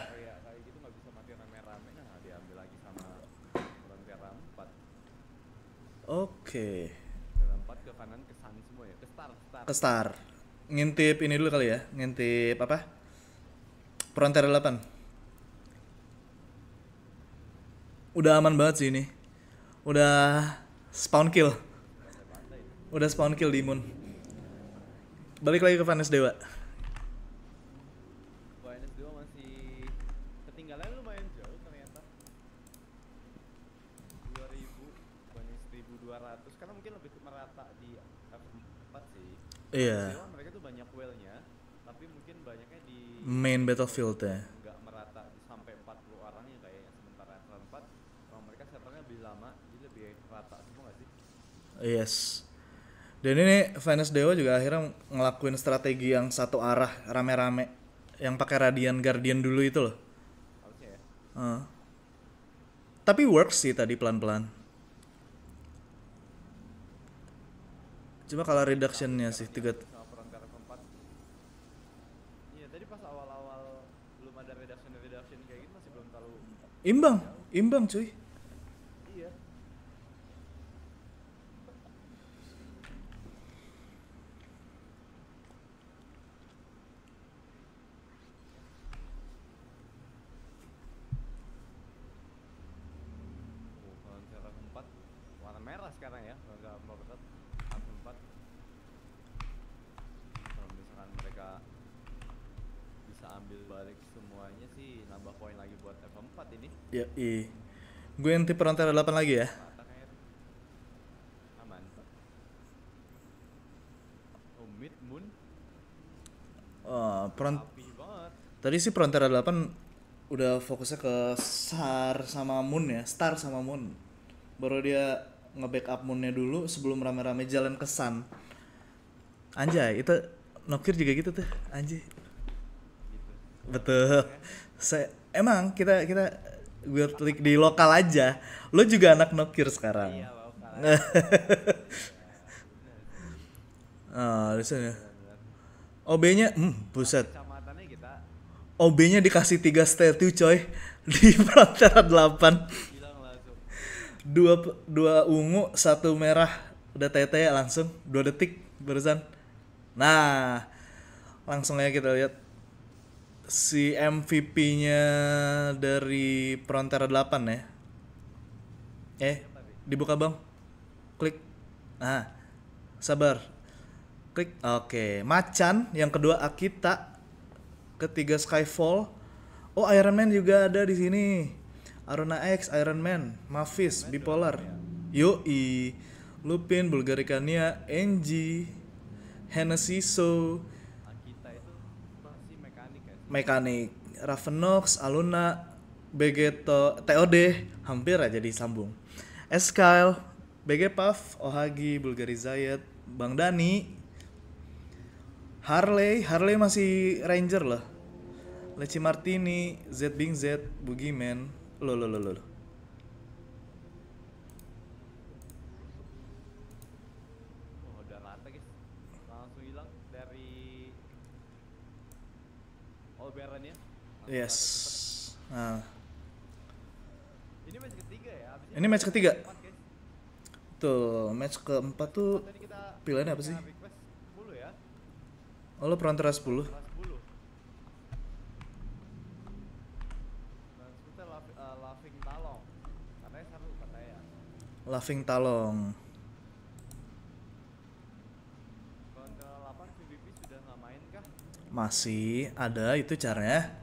Oke. Okay. ke star, Ngintip ini dulu kali ya. Ngintip apa? Frontier 8. udah aman banget sih ini udah spawn kill udah spawn kill di Moon balik lagi ke Vanes Dewa Vanes masih iya yeah. mereka tuh banyak wellnya tapi mungkin banyaknya di main battlefield ya Yes. Dan ini Venus Dewa juga akhirnya ngelakuin strategi yang satu arah rame-rame yang pakai Radian Guardian dulu itu loh. Oke. Okay. Uh. Tapi works sih tadi pelan-pelan. Cuma kalau reductionnya sih tiga. Iya tadi pas awal-awal belum ada reduction reduction kayak gitu masih belum terlalu. Imbang, imbang cuy. Gue yang tipe perantara 8 lagi ya. Oh, oh Tadi sih perantara 8 udah fokusnya ke Star sama Moon ya, Star sama Moon. Baru dia nge-backup Moonnya dulu sebelum rame-rame jalan ke Sun. Anjay, itu Nokir juga gitu tuh, anjay. Gitu. Betul. Saya emang kita kita Gue league di lokal aja lo juga anak nokir sekarang iya, ah disini OB nya hmm, buset OB nya dikasih tiga statue coy di perantara delapan dua dua ungu satu merah udah tete langsung dua detik barusan nah langsung aja kita lihat si MVP-nya dari Prontera 8 ya. Eh, dibuka bang. Klik. Nah, sabar. Klik. Oke, okay. Macan. Yang kedua Akita. Ketiga Skyfall. Oh, Iron Man juga ada di sini. Aruna X, Iron Man, Mavis, Bipolar, Yoi, Lupin, Bulgarikania, Engie, Hennessy So, mekanik Ravenox, Aluna, Begeto, TOD hampir aja disambung. Eskail, BG Puff, Ohagi, Bulgari Zayat Bang Dani, Harley, Harley masih Ranger lah. Leci Martini, Z Bing Z, Boogeyman, lo lo lo lo. Yes. Nah. Ini match ketiga ya. Ini match ketiga. Tuh, match keempat tuh pilihannya apa sih? Ya. Oh, lo perantara teras 10. Laughing Talong. Ya. Masih ada itu caranya.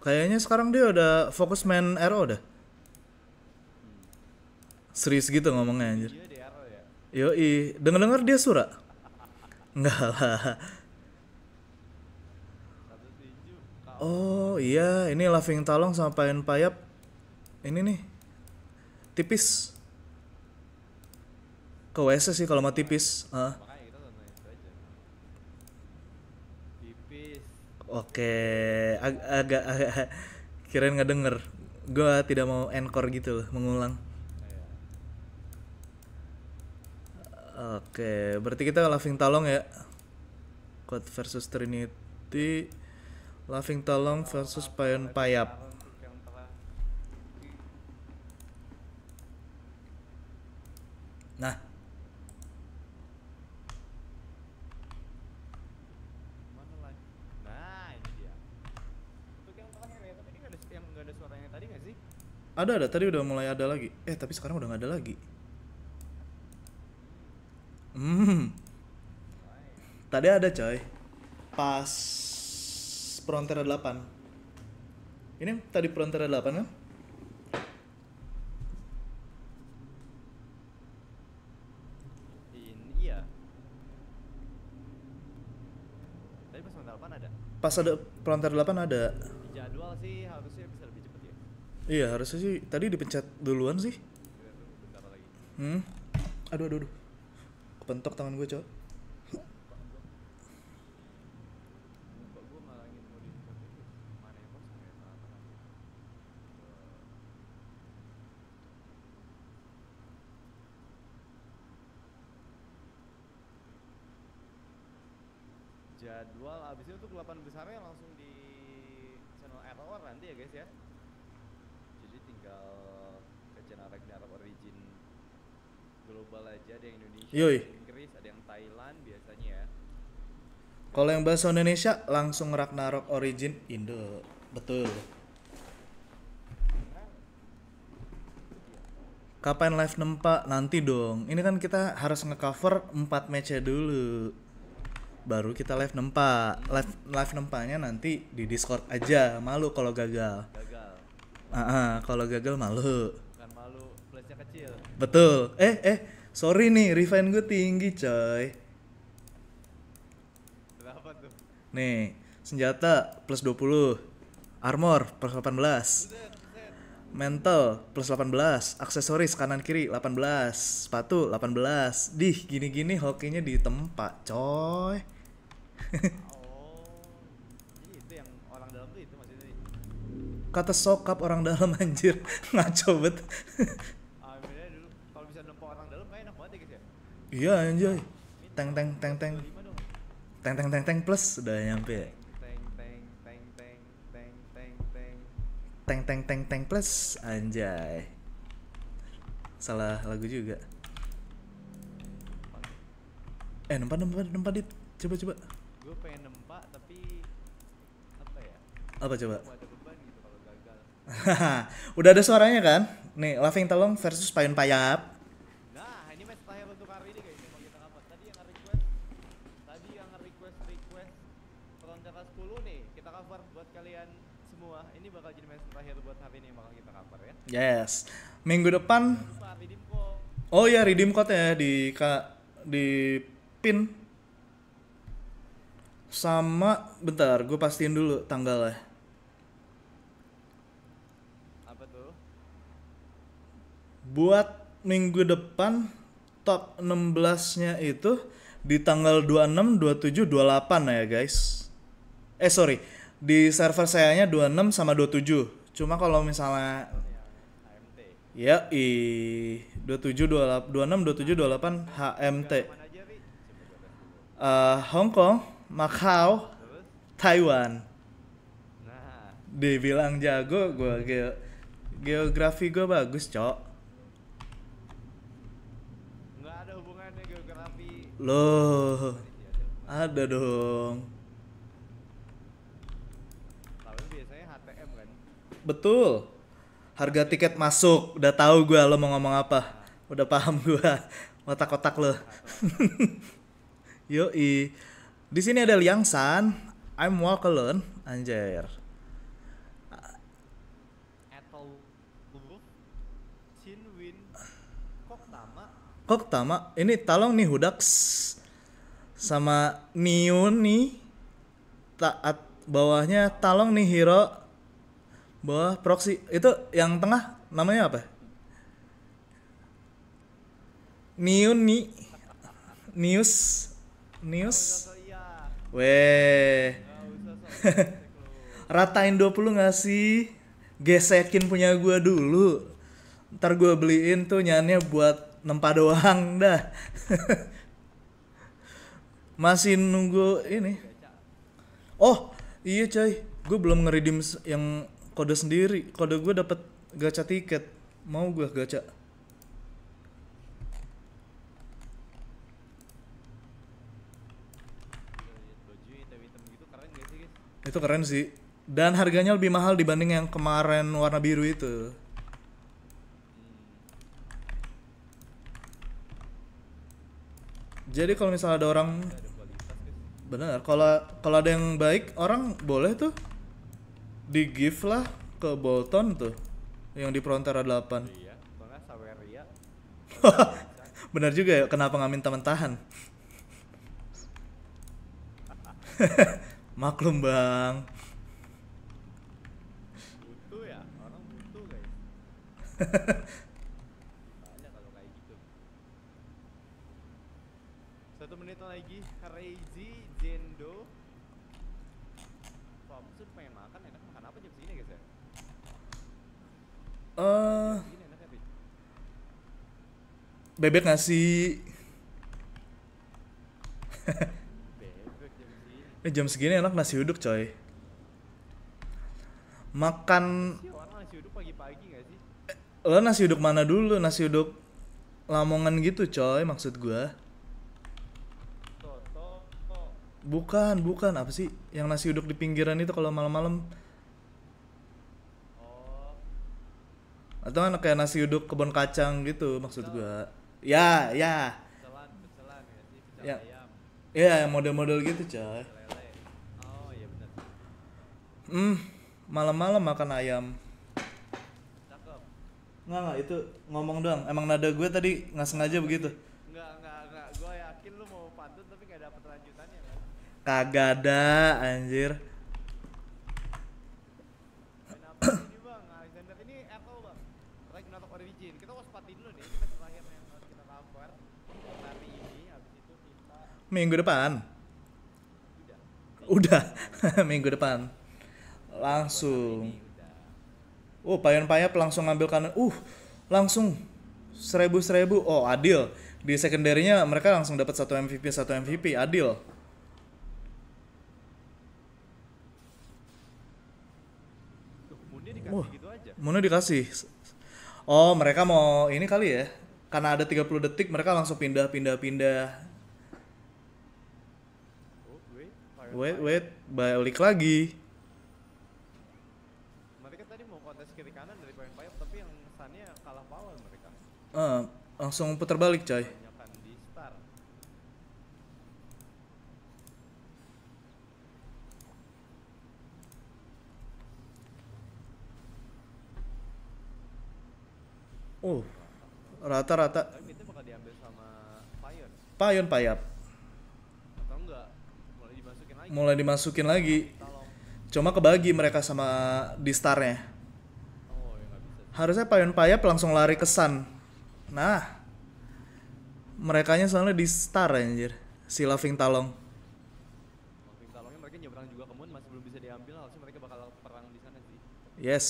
Kayaknya sekarang dia udah fokus main RO dah. Serius gitu ngomongnya anjir. Iya, ya. i denger dengar dia surat. Enggak lah. Oh iya, ini Laughing Talong sama payen Payap. Ini nih. Tipis. Ke WC sih kalau mau tipis. Uh. Oke, Ag agak, agak kirain nggak denger. Gua tidak mau encore gitu loh, mengulang. Oke, berarti kita Laughing Talong ya. Quad versus Trinity, Laughing Talong versus Payon Payap. Ada ada tadi udah mulai ada lagi. Eh tapi sekarang udah nggak ada lagi. Hmm. Tadi ada coy. Pas perontera 8. Ini tadi perontera 8 kan? Iya. pas ada. Pas 8 ada. Di jadwal sih harusnya bisa lebih cepat. Iya harusnya sih tadi dipencet duluan sih. Hmm. Aduh aduh aduh. Kepentok tangan gue cowok. aja ada yang Indonesia Yui. ada yang Inggris ada yang Thailand biasanya ya kalau yang bahasa Indonesia langsung Ragnarok Origin Indo betul Kapan live nempa? Nanti dong. Ini kan kita harus ngecover 4 matcha dulu. Baru kita live nempa. Live live nempanya nanti di Discord aja. Malu kalau gagal. Gagal. Heeh, ah, uh ah, -uh, kalau gagal malu. Bukan malu, kecil. Betul. Eh, eh, Sorry nih, refine gue tinggi coy. Kenapa tuh? Nih, senjata plus 20. Armor plus 18. Mental plus 18, aksesoris kanan kiri 18, sepatu 18. Dih, gini-gini hokinya di tempat, coy. oh. Jadi iya, itu yang orang dalam tuh itu maksudnya. Kata sokap orang dalam anjir. Ngaco bet. iya anjay teng teng teng teng teng teng teng teng plus udah nyampe teng teng teng teng plus anjay salah lagu juga eh nempat nempat nempat dit coba coba gue pengen nempat tapi apa ya apa coba gitu udah ada suaranya kan nih laughing tolong versus payun payap Yes. Minggu depan Oh ya redeem code ya di di pin sama bentar gue pastiin dulu tanggalnya apa tuh buat minggu depan top 16 nya itu di tanggal 26, 27, 28 ya guys eh sorry di server saya sayanya 26 sama 27 cuma kalau misalnya Ya, i 27 26 27 28 HMT. Uh, Hong Kong, Macau, Taiwan. Dibilang jago, gua ge geografi gua bagus, cok. Enggak ada hubungannya geografi. Loh, ada dong. Tapi biasanya HTM kan? Betul harga tiket masuk udah tahu gue lo mau ngomong apa udah paham gue otak-otak lo yo i di sini ada Liang San I'm walk alone anjir Kok tama? Ini talong nih Hudax sama niun nih taat bawahnya talong nih hero Bawah proxy itu yang tengah namanya apa? Niuni news news, Weh Ratain 20 gak sih? Gesekin punya gue dulu Ntar gue beliin tuh nyanyi buat nempa doang dah Masih nunggu ini Oh iya coy Gue belum ngeridim yang kode sendiri kode gue dapet gacha tiket mau gue gacha itu keren sih dan harganya lebih mahal dibanding yang kemarin warna biru itu jadi kalau misalnya ada orang benar kalau kalau ada yang baik orang boleh tuh di give lah ke Bolton tuh yang di Prontera 8 iya Saweria benar juga ya kenapa nggak minta mentahan maklum bang butuh ya orang butuh guys Eh, bebek nasi eh jam segini enak nasi uduk coy makan eh, lo nasi uduk mana dulu nasi uduk Lamongan gitu coy maksud gua bukan bukan apa sih yang nasi uduk di pinggiran itu kalau malam-malam atau kan kayak nasi uduk kebun kacang gitu maksud gua ya ya ya ya ya model-model gitu coy oh, iya hmm malam-malam makan ayam Cakep. nggak itu ngomong doang emang nada gue tadi nggak sengaja begitu nggak nggak nggak gue yakin lu mau pantun tapi dapet lanjutannya kan? kagak ada anjir minggu depan udah minggu depan langsung oh payon payap langsung ngambil kanan uh langsung seribu seribu oh adil di secondary-nya mereka langsung dapat satu MVP satu MVP adil Wah, Muna dikasih. Oh, mereka mau ini kali ya. Karena ada 30 detik, mereka langsung pindah, pindah, pindah wait wait balik lagi mereka tadi mau kontes kiri kanan dari poin payap tapi yang kesannya kalah power mereka uh, langsung putar balik coy Oh, rata-rata. Payon payap mulai dimasukin lagi cuma kebagi mereka sama di starnya harusnya Payon Payap langsung lari ke Sun nah merekanya soalnya di star anjir si loving Talong yes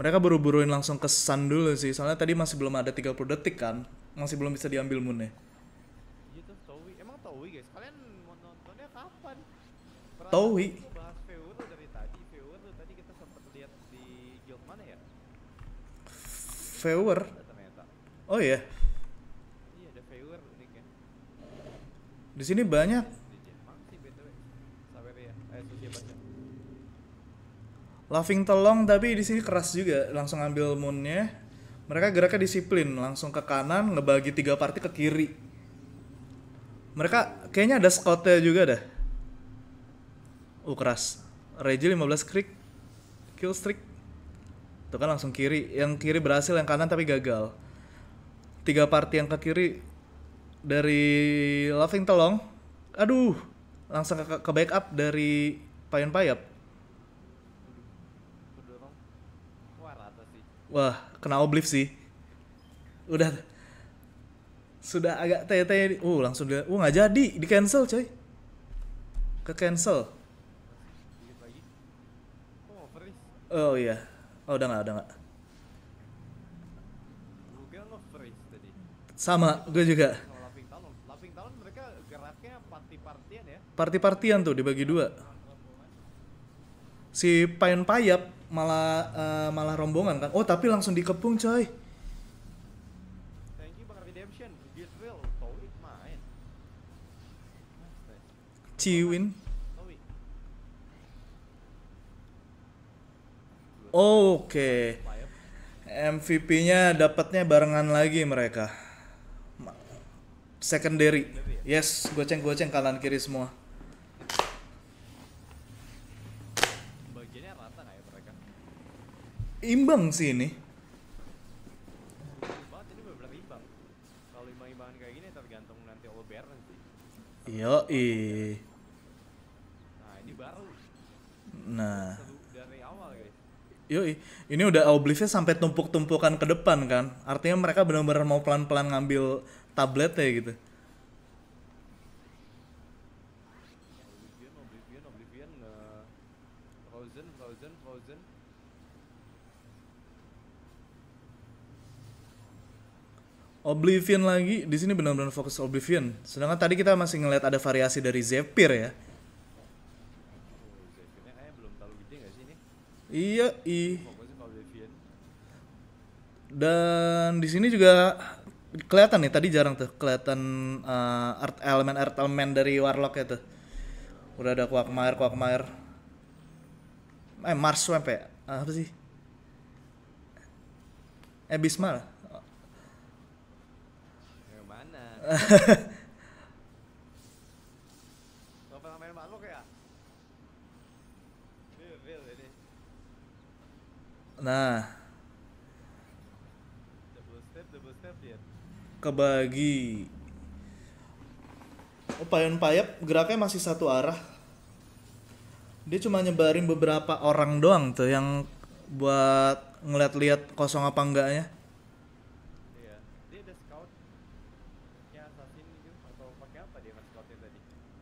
mereka buru-buruin langsung ke Sun dulu sih soalnya tadi masih belum ada 30 detik kan masih belum bisa diambil Moonnya Towi. Feuer? Ya? Oh iya. iya di sini banyak. Ya. Eh, Laughing tolong tapi di sini keras juga. Langsung ambil moonnya. Mereka geraknya disiplin, langsung ke kanan, ngebagi tiga party ke kiri. Mereka kayaknya ada scoutnya juga dah uh keras Reggie 15 krik kill streak itu kan langsung kiri yang kiri berhasil yang kanan tapi gagal tiga party yang ke kiri dari Loving Telong aduh langsung ke, ke backup dari Payon Payap wah kena obliv sih udah sudah agak tete uh langsung dia uh nggak jadi di cancel coy ke cancel Oh iya. Oh udah gak, udah nggak. Sama, gue juga. Ya? Parti-partian tuh dibagi dua. Ah, si Payon Payap malah uh, malah rombongan kan. Oh, tapi langsung dikepung, coy. Ciwin. Oh, Oke. Okay. MVP-nya dapatnya barengan lagi mereka. Secondary. Yes, goceng-goceng kanan kiri semua. Ya imbang sih ini. Yo, i. Nah, ini baru. Nah. Yoi, ini udah Oblivion sampai tumpuk-tumpukan ke depan kan. Artinya mereka benar-benar mau pelan-pelan ngambil tablet ya gitu. Oblivion, Oblivion, Oblivion, Oblivion lagi, di sini benar-benar fokus Oblivion. Sedangkan tadi kita masih ngeliat ada variasi dari Zephyr ya. Iya, i. Dan di sini juga kelihatan nih tadi jarang tuh kelihatan uh, art elemen art elemen dari warlock itu. Udah ada kuak mayer. Eh Mars Wempe, ya? Apa sih? eh Yang mana? Nah. Double step, double Kebagi. Upayan oh, payap geraknya masih satu arah. Dia cuma nyebarin beberapa orang doang tuh yang buat ngeliat-liat kosong apa enggaknya. Iya. Gitu,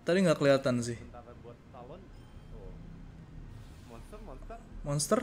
tadi? nggak kelihatan sih. Oh. monster. Monster?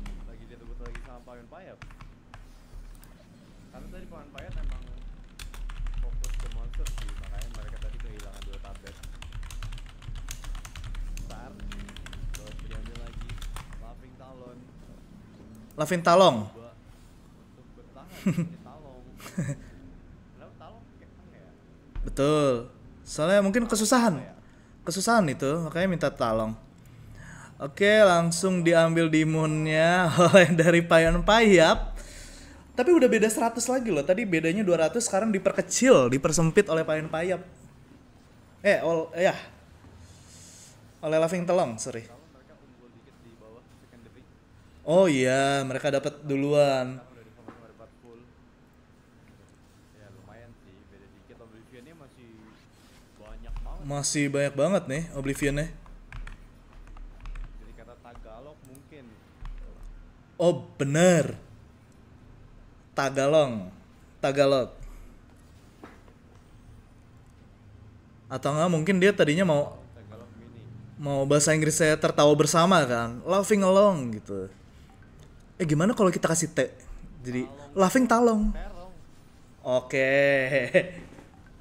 Lavin Talong. Betul. Soalnya mungkin kesusahan. Kesusahan itu, makanya minta talong. Oke, langsung diambil dimunnya oleh dari Payon Payap. Tapi udah beda 100 lagi loh. Tadi bedanya 200, sekarang diperkecil, dipersempit oleh Payon Payap. Eh, ol, eh, ya. Oleh Laving Telong, sorry. Oh iya, mereka dapat duluan. Iya, ya, masih banyak banget nih Oblivionnya. Jadi kata Tagalog mungkin. Oh bener. Tagalong, Tagalog. Atau enggak mungkin dia tadinya mau mau bahasa Inggrisnya tertawa bersama kan, laughing along gitu eh gimana kalau kita kasih T jadi talong. laughing talong oke okay.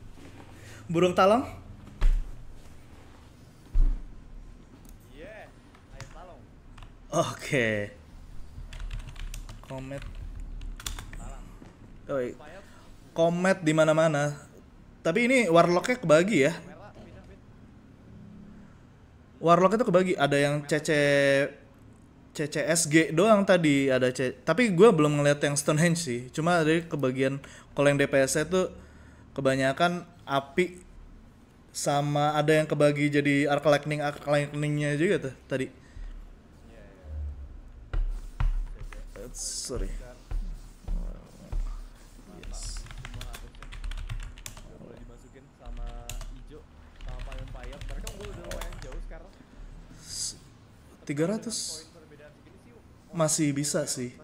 burung talong yeah, talong oke okay. komet oh, komet di mana mana tapi ini warlocknya kebagi ya warlock itu kebagi ada yang cece CCSG doang tadi ada C tapi gue belum ngeliat yang Stonehenge sih cuma dari kebagian kalau yang DPS tuh kebanyakan api sama ada yang kebagi jadi arc lightning arc lightningnya juga tuh tadi sorry tiga ratus masih bisa sih.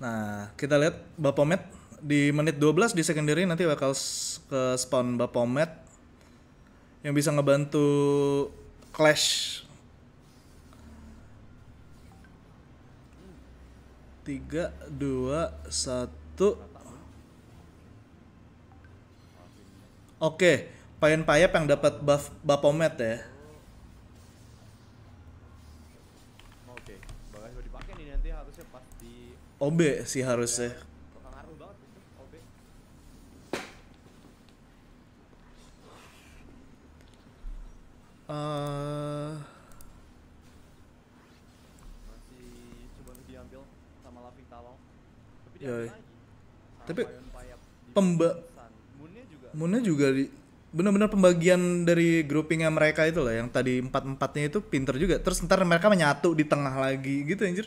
Nah, kita lihat Bapomet di menit 12 di secondary nanti bakal ke spawn Bapomet yang bisa ngebantu Clash. Tiga, dua, satu. Oke, okay. Payan Payap yang dapat buff Bapomet ya. OB sih harusnya. Uh... Masih coba diambil sama Laving Talong. Tapi dia lagi. Tapi pemba Moonnya juga di benar-benar pembagian dari groupingnya mereka itu loh yang tadi empat empatnya itu pinter juga terus ntar mereka menyatu di tengah lagi gitu anjir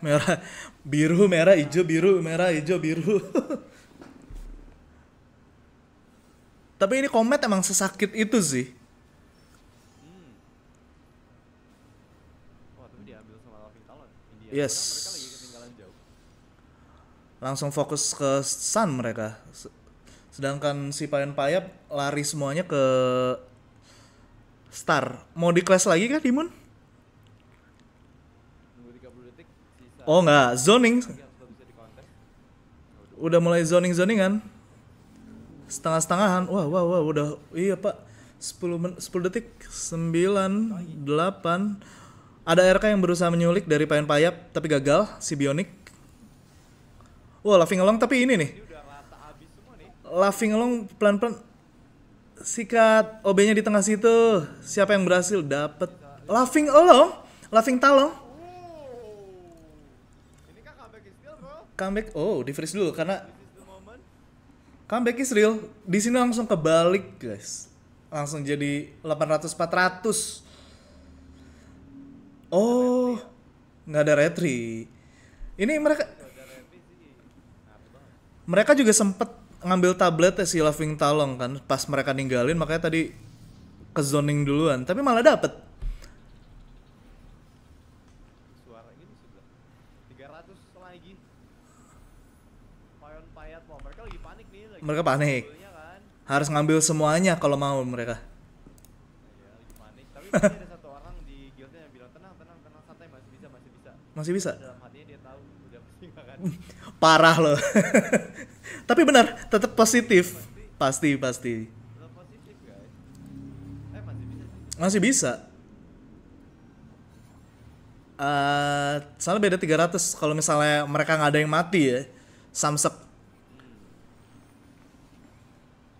merah biru merah hijau biru merah hijau biru tapi ini komet emang sesakit itu sih yes langsung fokus ke sun mereka sedangkan si Payan Payap lari semuanya ke star mau di clash lagi kah Dimun? Oh nggak, zoning. Udah mulai zoning-zoningan. Setengah-setengahan. Wah, wah, wah, udah iya, Pak. 10 men 10 detik 9 8 ada RK yang berusaha menyulik dari payan payap tapi gagal si Bionic wah laughing along tapi ini nih laughing along pelan-pelan sikat OB-nya di tengah situ siapa yang berhasil dapat laughing along laughing talong comeback oh di freeze dulu karena comeback is real di sini langsung kebalik guys langsung jadi 800 400 oh nggak ada retri ini mereka mereka juga sempet ngambil tablet ya si Loving Talong kan pas mereka ninggalin makanya tadi ke zoning duluan tapi malah dapet mereka panik harus ngambil semuanya kalau mau mereka masih bisa parah loh tapi benar tetap positif pasti pasti masih bisa uh, soalnya beda 300 kalau misalnya mereka nggak ada yang mati ya samsek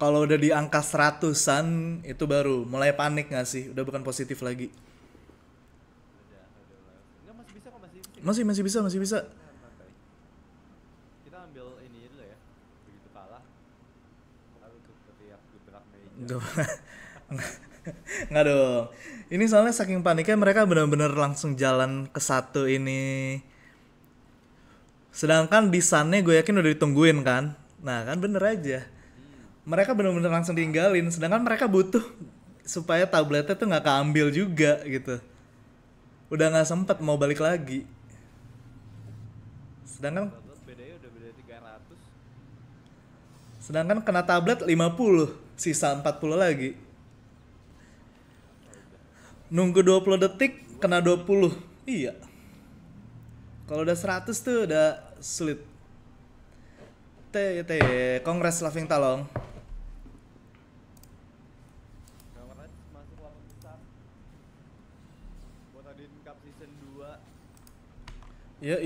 kalau udah di angka seratusan itu baru mulai panik gak sih udah bukan positif lagi masih masih bisa masih bisa kita ya. nggak dong ini soalnya saking paniknya mereka benar-benar langsung jalan ke satu ini sedangkan di sana gue yakin udah ditungguin kan nah kan bener aja mereka benar-benar langsung tinggalin sedangkan mereka butuh supaya tabletnya tuh nggak keambil juga gitu udah nggak sempet mau balik lagi sedangkan sedangkan kena tablet 50 sisa 40 lagi nunggu 20 detik kena 20 iya kalau udah 100 tuh udah sulit T te kongres laughing talong Iya,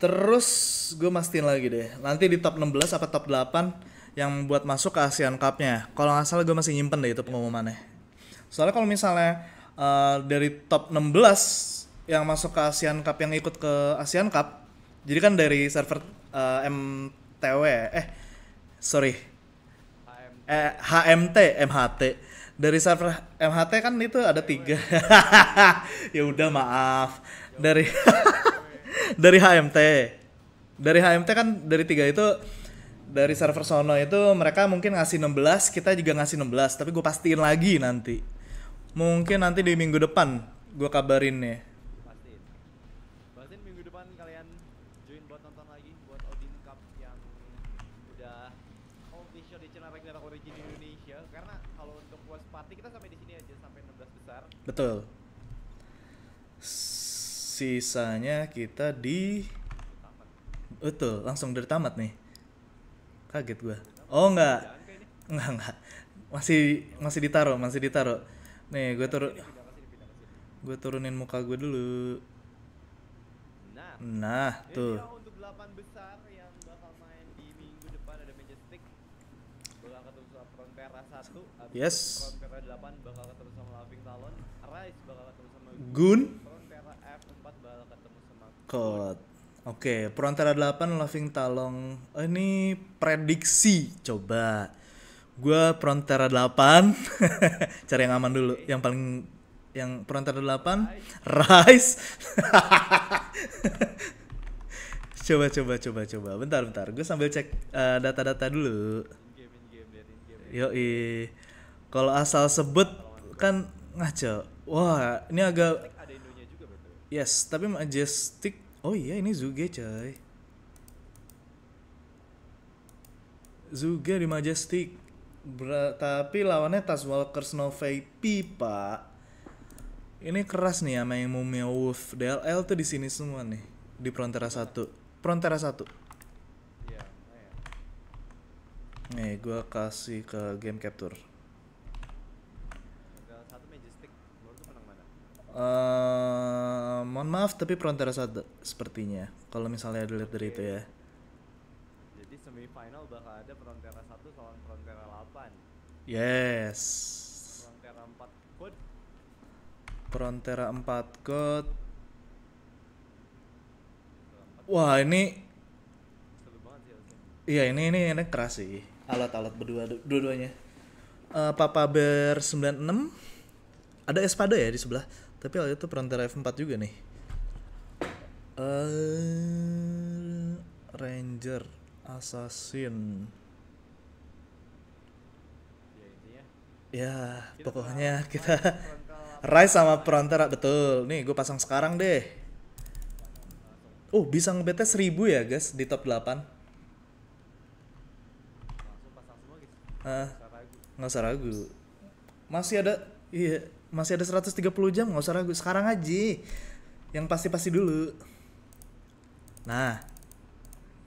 Terus gue mastiin lagi deh. Nanti di top 16 apa top 8 yang buat masuk ke ASEAN Cup-nya. Kalau nggak salah gue masih nyimpen deh itu pengumumannya. Soalnya kalau misalnya uh, dari top 16 yang masuk ke ASEAN Cup yang ikut ke ASEAN Cup, jadi kan dari server uh, eh, MTW eh sorry HMT. Eh, HMT MHT dari server MHT kan itu ada tiga ya udah maaf dari dari HMT dari HMT kan dari tiga itu dari server sono itu mereka mungkin ngasih 16 kita juga ngasih 16 tapi gue pastiin lagi nanti mungkin nanti di minggu depan gue kabarin ya pastiin pastiin minggu depan kalian join buat nonton lagi buat Odin Cup yang udah official di channel Ragnarok Origin di Indonesia karena kalau untuk puas party kita sampai di sini aja sampai 16 besar betul sisanya kita di betul langsung dari tamat nih kaget gua oh enggak enggak enggak masih masih ditaruh masih ditaruh nih gue turun gue turunin muka gue dulu nah, nah tuh ya, Yes. Gun. Code. Oke, okay. Perantara 8 Loving Talong. Oh, ini prediksi coba. Gua Perantara 8. Cari yang aman dulu, yang paling yang Perantara 8 Rise. coba coba coba coba. Bentar bentar, gue sambil cek eh, data-data uh, dulu. Yo, kalau asal sebut kan ngaco. Wah, ini agak Yes, tapi Majestic. Oh iya, ini Zuge, coy. Zuge di Majestic. Ber tapi lawannya Tas Walker Snow VIP, Pak. Ini keras nih sama yang Mumia Wolf. DLL tuh di sini semua nih, di Prontera 1. Prontera 1. Iya, nih, gue kasih ke game capture. Eh, mohon maaf tapi Prontera satu sepertinya kalau misalnya dilihat dari itu ya. Jadi semifinal bakal ada Prontera 1 lawan Prontera 8. Yes. empat 4 peron Prontera empat code. Wah, ini Iya, ini ini ini keras sih. Alat-alat berdua dua-duanya. Uh, Papa Ber 96 ada Espada ya di sebelah tapi waktu itu Frontier F4 juga nih uh, Ranger Assassin ya pokoknya kita Rise sama perantara betul nih gue pasang sekarang deh oh bisa ngebetnya 1000 ya guys di top 8 Ah, nggak usah ragu. Masih ada, iya, masih ada 130 jam nggak usah ragu sekarang aja yang pasti-pasti dulu nah